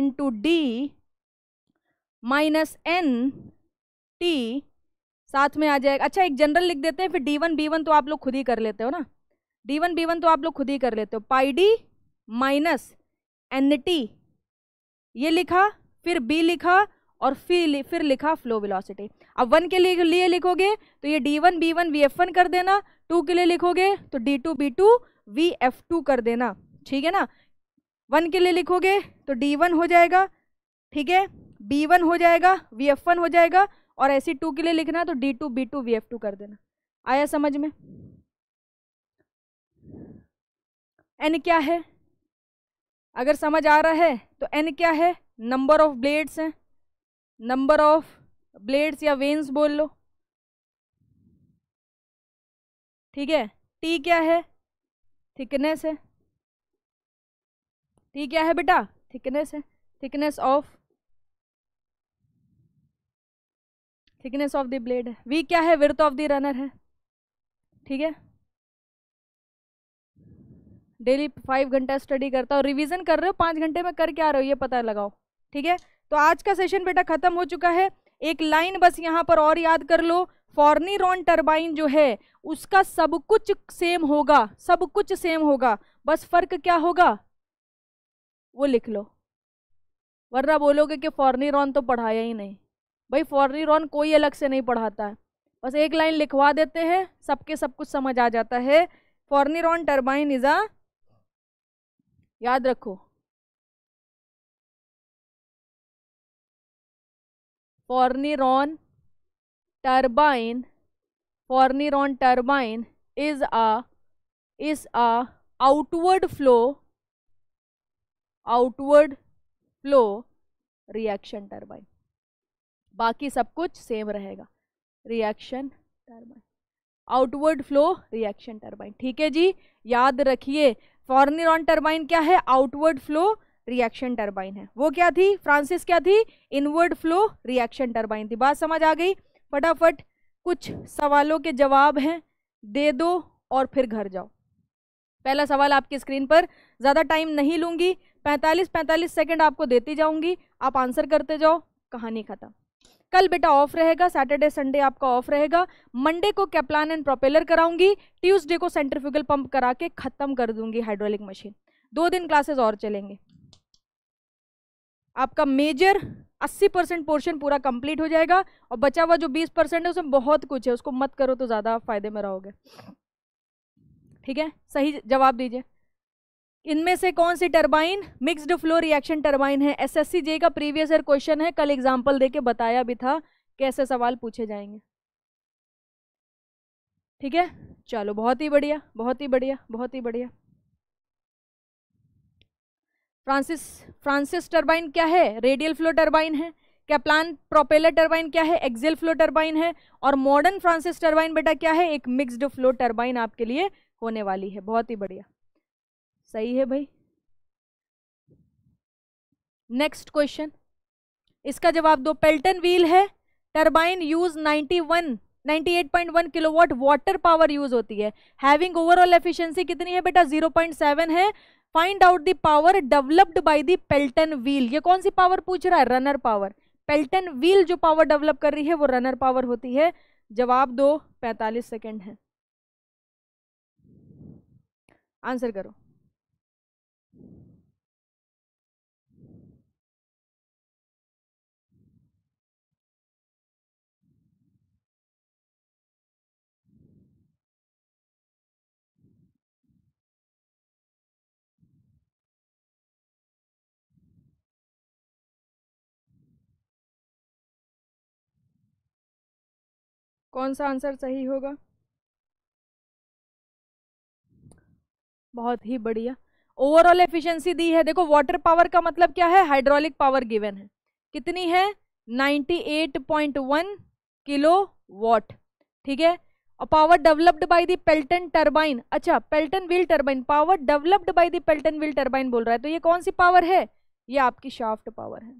into D minus N T साथ में आ जाएगा अच्छा एक जनरल लिख देते हैं फिर डी वन बी वन तो आप लोग खुद ही कर लेते हो ना डी वन बी वन तो आप लोग खुद ही कर लेते हो pi D minus N T ये लिखा फिर बी लिखा और फिर फिर लिखा फ्लो वेलोसिटी अब वन के लिए लिए लिखोगे तो ये D one B one V F one कर देना टू के लिए लिखोगे तो D two B two V F two कर देना ठीक है ना वन के लिए लिखोगे तो डी वन हो जाएगा ठीक है बी वन हो जाएगा वी एफ वन हो जाएगा और ऐसी टू के लिए लिखना तो D two B two V F two कर देना आया समझ में एन क्या है अगर समझ आ रहा है तो एन क्या है नंबर ऑफ ब्लेड्स हैं नंबर ऑफ ब्लेड्स या वेन्स बोल लो ठीक है टी क्या है थिकनेस है टी क्या है बेटा थिकनेस है thickness of thickness of the blade है वी क्या है विर्थ ऑफ द रनर है ठीक है डेली फाइव घंटा स्टडी करता हो रिवीजन कर रहे हो पाँच घंटे में करके आ रहे हो ये पता लगाओ ठीक है तो आज का सेशन बेटा खत्म हो चुका है एक लाइन बस यहाँ पर और याद कर लो फॉर्नी रॉन टर्बाइन जो है उसका सब कुछ सेम होगा सब कुछ सेम होगा बस फर्क क्या होगा वो लिख लो वरना बोलोगे कि फॉर्नी रॉन तो पढ़ाया ही नहीं भाई फॉर्नी रॉन कोई अलग से नहीं पढ़ाता है बस एक लाइन लिखवा देते हैं सबके सब कुछ समझ आ जाता है Fourneyron turbine is a याद रखो Fourneyron turbine Fourneyron turbine is a is a outward flow outward flow reaction turbine बाकी सब कुछ सेम रहेगा reaction turbine outward flow reaction turbine ठीक है जी याद रखिए फॉरनर टर्बाइन क्या है आउटवर्ड फ्लो रिएक्शन टर्बाइन है वो क्या थी फ्रांसिस क्या थी इनवर्ड फ्लो रिएक्शन टर्बाइन थी बात समझ आ गई फटाफट कुछ सवालों के जवाब हैं दे दो और फिर घर जाओ पहला सवाल आपकी स्क्रीन पर ज़्यादा टाइम नहीं लूँगी पैंतालीस पैंतालीस सेकेंड आपको देती जाऊँगी आप आंसर करते जाओ कहानी ख़त्म कल बेटा ऑफ रहेगा सैटरडे संडे आपका ऑफ रहेगा मंडे को कैप्लान एंड प्रोपेलर कराऊंगी ट्यूसडे को सेंट्रीफ्यूगल पंप करा के ख़त्म कर दूंगी हाइड्रोलिक मशीन दो दिन क्लासेस और चलेंगे आपका मेजर 80 परसेंट पोर्शन पूरा कंप्लीट हो जाएगा और बचा हुआ जो 20 परसेंट है उसमें बहुत कुछ है उसको मत करो तो ज़्यादा फायदे में रहोगे ठीक है सही जवाब दीजिए इनमें से कौन सी turbine mixed flow reaction turbine है एसएससी जे का प्रीवियस ईयर क्वेश्चन है कल एग्जाम्पल देके बताया भी था कैसे सवाल पूछे जाएंगे ठीक है चलो बहुत ही बढ़िया बहुत ही बढ़िया बहुत ही बढ़िया फ्रांसिस फ्रांसिस टर्बाइन क्या है रेडियल फ्लो टर्बाइन है क्या प्लान प्रोपेलर टर्बाइन क्या है एक्सेल फ्लो टर्बाइन है और मॉडर्न फ्रांसिस टर्बाइन बेटा क्या है एक मिक्सड फ्लो टर्बाइन आपके लिए होने वाली है बहुत ही बढ़िया सही है भाई नेक्स्ट क्वेश्चन इसका जवाब दो पेल्टन व्हील है turbine use 91 98.1 kilowatt water power use होती है हैविंग ओवरऑल एफिशिएंसी कितनी है बेटा 0.7 है find out the power developed by the Pelton wheel ये कौन सी पावर पूछ रहा है रनर पावर पेल्टन व्हील जो पावर डेवलप कर रही है वो रनर पावर होती है जवाब दो 45 सेकेंड है आंसर करो कौन सा आंसर सही होगा बहुत ही बढ़िया ओवरऑल एफिशिएंसी दी है देखो वाटर पावर का मतलब क्या है हाइड्रोलिक पावर गिवन है कितनी है 98.1 किलो वॉट ठीक है power developed by the Pelton turbine अच्छा Pelton wheel turbine power developed by the Pelton wheel turbine बोल रहा है तो ये कौन सी पावर है ये आपकी शाफ्ट पावर है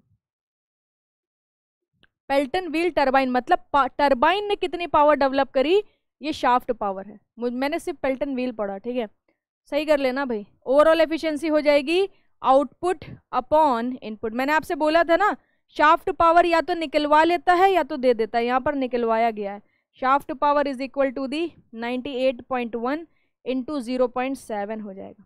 पेल्टन व्हील टर्बाइन मतलब टर्बाइन ने कितनी पावर डेवलप करी ये शाफ्ट पावर है मैंने सिर्फ पेल्टन व्हील पढ़ा ठीक है सही कर लेना भाई ओवरऑल एफिशिएंसी हो जाएगी आउटपुट अपॉन इनपुट मैंने आपसे बोला था ना शाफ्ट पावर या तो निकलवा लेता है या तो दे देता है यहाँ पर निकलवाया गया है shaft power is equal to the ninety eight point one into zero point seven हो जाएगा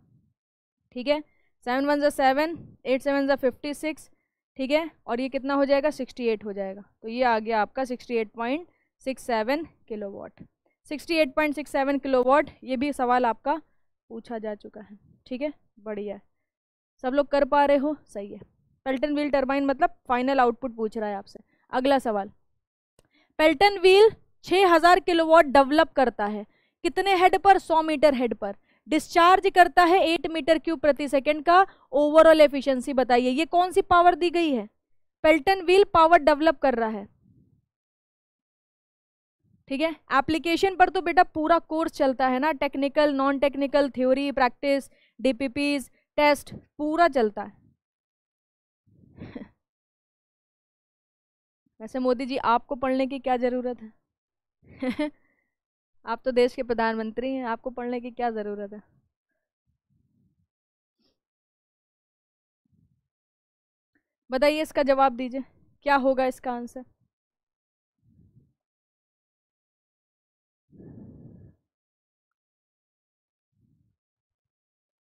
ठीक है सेवन वन ज़ा सेवन एट सेवन ज़ा फिफ्टी सिक्स ठीक है और ये कितना हो जाएगा 68 हो जाएगा तो ये आ गया आपका 68.67 किलोवाट 68.67 किलोवाट ये भी सवाल आपका पूछा जा चुका है ठीक है बढ़िया है सब लोग कर पा रहे हो सही है पेल्टन व्हील टर्बाइन मतलब फाइनल आउटपुट पूछ रहा है आपसे अगला सवाल पेल्टन व्हील 6000 किलोवाट डेवलप करता है कितने हेड पर 100 मीटर हेड पर डिस्चार्ज करता है एट मीटर क्यूब प्रति सेकेंड का ओवरऑल एफिशिएंसी बताइए ये कौन सी पावर दी गई है पेल्टन व्हील पावर डेवलप कर रहा है ठीक है एप्लीकेशन पर तो बेटा पूरा कोर्स चलता है ना technical non technical theory practice DPPs test पूरा चलता है वैसे मोदी जी आपको पढ़ने की क्या ज़रूरत है आप तो देश के प्रधानमंत्री हैं आपको पढ़ने की क्या ज़रूरत है बताइए इसका जवाब दीजिए क्या होगा इसका आंसर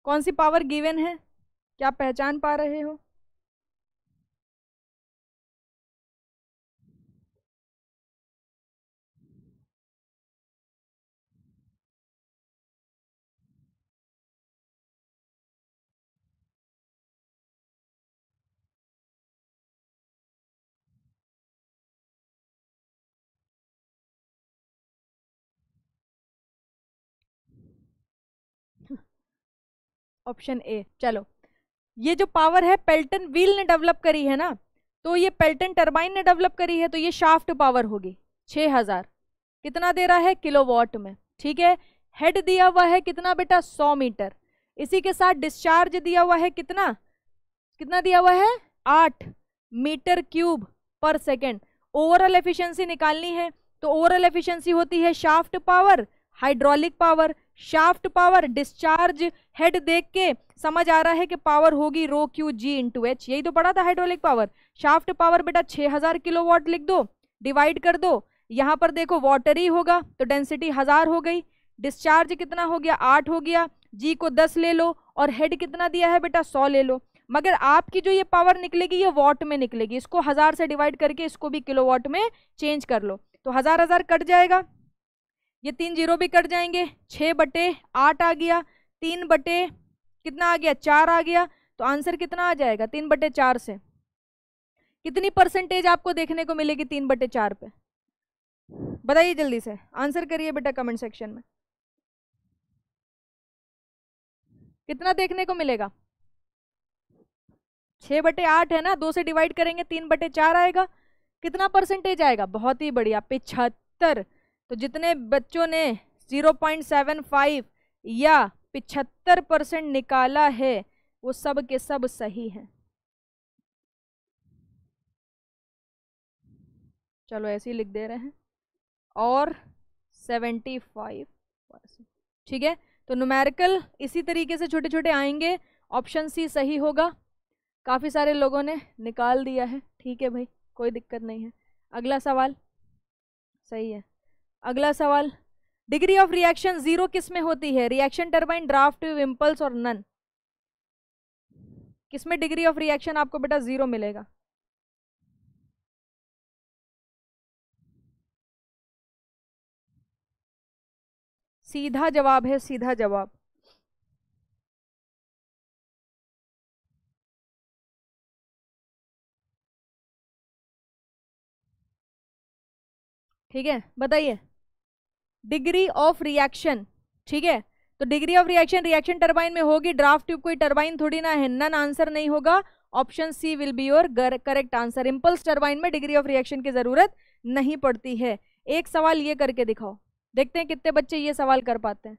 कौन सी पावर गिवन है क्या पहचान पा रहे हो ऑप्शन ए चलो ये जो पावर है पेल्टन व्हील ने डेवलप करी है ना तो ये पेल्टन टर्बाइन ने डेवलप करी है तो ये शाफ्ट पावर होगी छ हज़ार कितना दे रहा है किलोवाट में ठीक है हेड दिया हुआ है कितना बेटा सौ मीटर इसी के साथ डिस्चार्ज दिया हुआ है कितना कितना दिया हुआ है आठ मीटर क्यूब पर सेकेंड ओवरऑल एफिशिएंसी निकालनी है तो ओवरऑल एफिशिएंसी होती है shaft power hydraulic power shaft power discharge head देख के समझ आ रहा है कि पावर होगी rho Q G into H यही तो पड़ा था हाइड्रोलिक पावर शाफ्ट पावर बेटा 6000 किलोवाट लिख दो डिवाइड कर दो यहाँ पर देखो वाटर ही होगा तो डेंसिटी हज़ार हो गई डिस्चार्ज कितना हो गया आठ हो गया जी को दस ले लो और हेड कितना दिया है बेटा सौ ले लो मगर आपकी जो ये पावर निकलेगी ये वॉट में निकलेगी इसको हज़ार से डिवाइड करके इसको भी वॉट में चेंज कर लो तो हज़ार हज़ार कट जाएगा ये तीन जीरो भी कट जाएंगे छः बटे आठ आ गया तीन बटे कितना आ गया चार आ गया तो आंसर कितना आ जाएगा तीन बटे चार से कितनी परसेंटेज आपको देखने को मिलेगी तीन बटे चार पे बताइए जल्दी से आंसर करिए बेटा कमेंट सेक्शन में कितना देखने को मिलेगा छः बटे आठ है ना दो से डिवाइड करेंगे तीन बटे चार आएगा कितना परसेंटेज आएगा बहुत ही बढ़िया पिछहत्तर तो जितने बच्चों ने 0.75 या पिछहत्तर परसेंट निकाला है वो सब के सब सही हैं चलो ऐसे ही लिख दे रहे हैं और 75 परसेंट ठीक है तो नुमेरिकल इसी तरीके से छोटे छोटे आएंगे ऑप्शन सी सही होगा काफ़ी सारे लोगों ने निकाल दिया है ठीक है भाई कोई दिक्कत नहीं है अगला सवाल सही है अगला सवाल डिग्री ऑफ रिएक्शन जीरो किस में होती है रिएक्शन टर्बाइन ड्राफ्ट इम्पल्स और नन किस में डिग्री ऑफ रिएक्शन आपको बेटा जीरो मिलेगा सीधा जवाब है सीधा जवाब ठीक है बताइए डिग्री ऑफ रिएक्शन ठीक है तो degree of reaction reaction turbine में होगी ड्राफ्ट ट्यूब कोई टर्बाइन थोड़ी ना है नन आंसर नहीं होगा option C will be your correct answer impulse turbine में डिग्री ऑफ रिएक्शन की ज़रूरत नहीं पड़ती है एक सवाल ये करके दिखाओ देखते हैं कितने बच्चे ये सवाल कर पाते हैं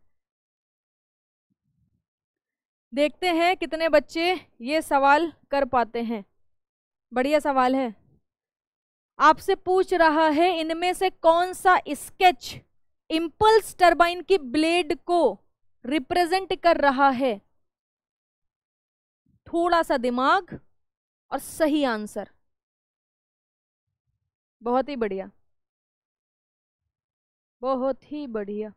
देखते हैं कितने बच्चे ये सवाल कर पाते हैं बढ़िया सवाल है आपसे पूछ रहा है इनमें से कौन सा स्केच इंपल्स टर्बाइन की ब्लेड को रिप्रेजेंट कर रहा है थोड़ा सा दिमाग और सही आंसर बहुत ही बढ़िया बहुत ही बढ़िया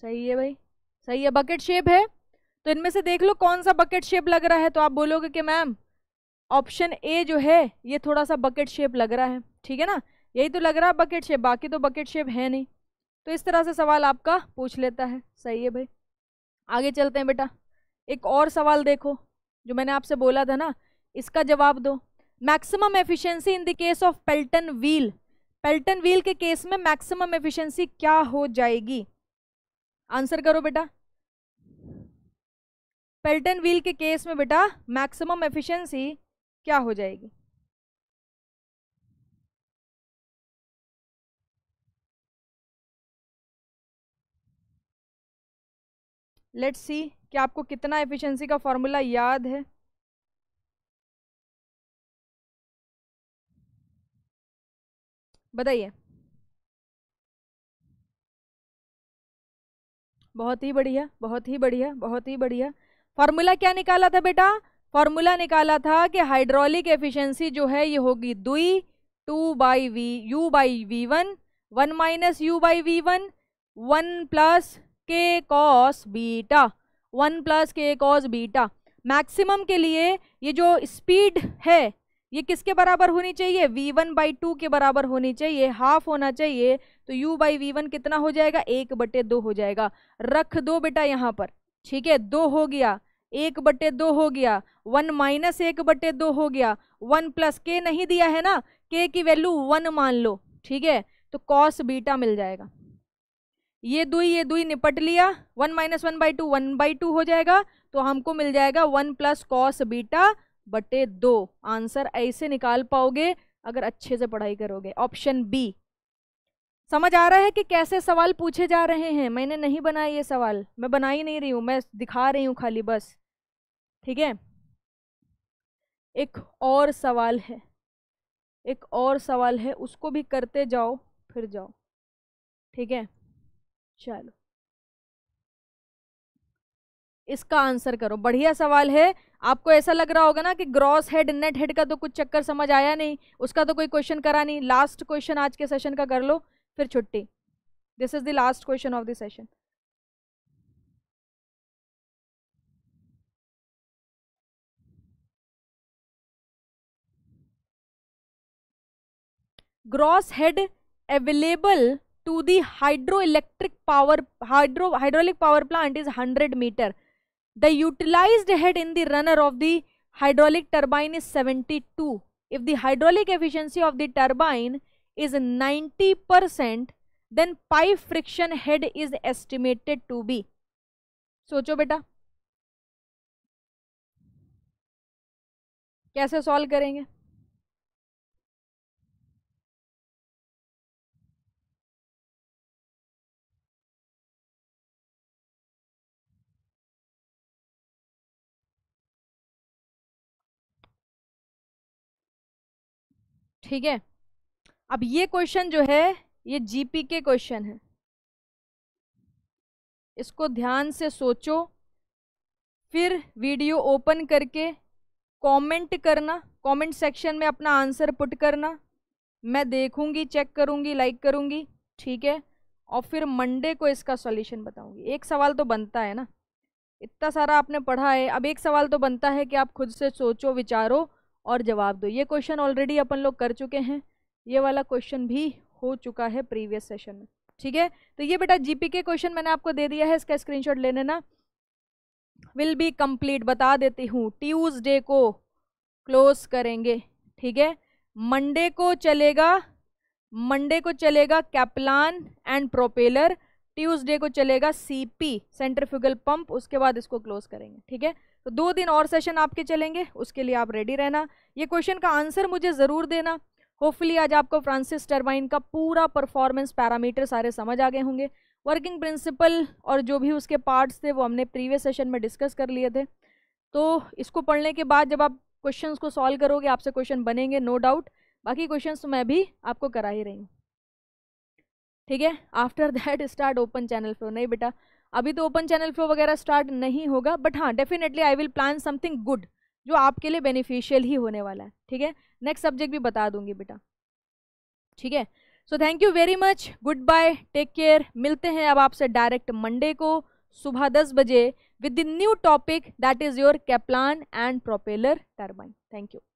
सही है भाई सही है बकेट शेप है तो इनमें से देख लो कौन सा बकेट शेप लग रहा है तो आप बोलोगे कि मैम ऑप्शन ए जो है ये थोड़ा सा बकेट शेप लग रहा है ठीक है ना यही तो लग रहा है बकेट शेप बाकी तो बकेट शेप है नहीं तो इस तरह से सवाल आपका पूछ लेता है सही है भाई आगे चलते हैं बेटा एक और सवाल देखो जो मैंने आपसे बोला था ना इसका जवाब दो maximum efficiency in the case of Pelton wheel Pelton wheel के केस में मैक्सिमम एफिशिएंसी क्या हो जाएगी आंसर करो बेटा पेल्टन व्हील के केस में बेटा मैक्सिमम एफिशिएंसी क्या हो जाएगी लेट्स सी कि आपको कितना एफिशिएंसी का फॉर्मूला याद है बताइए बहुत ही बढ़िया बहुत ही बढ़िया बहुत ही बढ़िया फार्मूला क्या निकाला था बेटा फार्मूला निकाला था कि हाइड्रोलिक एफिशिएंसी जो है ये होगी दुई two by V U by V one one minus U by V one one plus K cos beta one plus K cos beta maximum के लिए ये जो स्पीड है ये किसके बराबर होनी चाहिए वी वन बाई टू के बराबर होनी चाहिए हाफ होना चाहिए तो u बाई वी वन कितना हो जाएगा एक बटे दो हो जाएगा रख दो बेटा यहाँ पर ठीक है दो हो गया एक बटे दो हो गया वन माइनस एक बटे दो हो गया वन प्लस के नहीं दिया है ना के की वैल्यू वन मान लो ठीक है तो कॉस बीटा मिल जाएगा ये दुई ये दुई निपट लिया one minus one by two one by two हो जाएगा तो हमको मिल जाएगा वन प्लस कॉस बीटा बटे दो आंसर ऐसे निकाल पाओगे अगर अच्छे से पढ़ाई करोगे ऑप्शन बी समझ आ रहा है कि कैसे सवाल पूछे जा रहे हैं मैंने नहीं बनाया ये सवाल मैं बना ही नहीं रही हूँ मैं दिखा रही हूँ खाली बस ठीक है एक और सवाल है एक और सवाल है उसको भी करते जाओ फिर जाओ ठीक है चलो इसका आंसर करो बढ़िया सवाल है आपको ऐसा लग रहा होगा ना कि ग्रॉस हेड नेट हेड का तो कुछ चक्कर समझ आया नहीं उसका तो कोई क्वेश्चन करा नहीं लास्ट क्वेश्चन आज के सेशन का कर लो फिर छुट्टी this is the last question of the session gross head available to the hydro electric power hydro hydraulic power plant is 100 metre The utilized head in the runner of the hydraulic turbine is 72. If the hydraulic efficiency of the turbine is 90%, then pipe friction head is estimated to be. सोचो बेटा Kaise solve karenge? ठीक है अब ये question जो है ये GP के क्वेश्चन है इसको ध्यान से सोचो फिर वीडियो ओपन करके कमेंट करना कमेंट सेक्शन में अपना आंसर पुट करना मैं देखूंगी चेक करूंगी लाइक करूंगी ठीक है और फिर मंडे को इसका सॉल्यूशन बताऊंगी एक सवाल तो बनता है ना इतना सारा आपने पढ़ा है अब एक सवाल तो बनता है कि आप खुद से सोचो विचारो और जवाब दो ये क्वेश्चन ऑलरेडी अपन लोग कर चुके हैं ये वाला क्वेश्चन भी हो चुका है प्रीवियस सेशन में ठीक है तो ये बेटा जीपी के क्वेश्चन मैंने आपको दे दिया है इसका स्क्रीनशॉट लेने ना विल बी कंप्लीट बता देती हूँ ट्यूजडे को क्लोज करेंगे ठीक है मंडे को चलेगा मंडे को चलेगा कैपलान एंड प्रोपेलर ट्यूसडे को चलेगा सीपी सेंट्रीफ्यूगल पंप उसके बाद इसको क्लोज करेंगे ठीक है तो दो दिन और सेशन आपके चलेंगे उसके लिए आप रेडी रहना ये क्वेश्चन का आंसर मुझे ज़रूर देना होपफुली आज आपको फ्रांसिस टर्बाइन का पूरा परफॉर्मेंस पैरामीटर सारे समझ आ गए होंगे वर्किंग प्रिंसिपल और जो भी उसके पार्ट्स थे वो हमने प्रीवियस सेशन में डिस्कस कर लिए थे तो इसको पढ़ने के बाद जब आप क्वेश्चन को सॉल्व करोगे आपसे क्वेश्चन बनेंगे नो no डाउट बाकी क्वेश्चन तो मैं भी आपको करा ही रही हूँ ठीक है after that start open channel flow नहीं बेटा अभी तो ओपन चैनल फ्लो वगैरह स्टार्ट नहीं होगा बट हाँ definitely I will plan something good जो आपके लिए बेनिफिशियल ही होने वाला है ठीक है नेक्स्ट सब्जेक्ट भी बता दूंगी बेटा ठीक है so thank you very much goodbye take care मिलते हैं अब आपसे डायरेक्ट मंडे को सुबह दस बजे with the new topic that is your Kaplan and propeller turbine thank you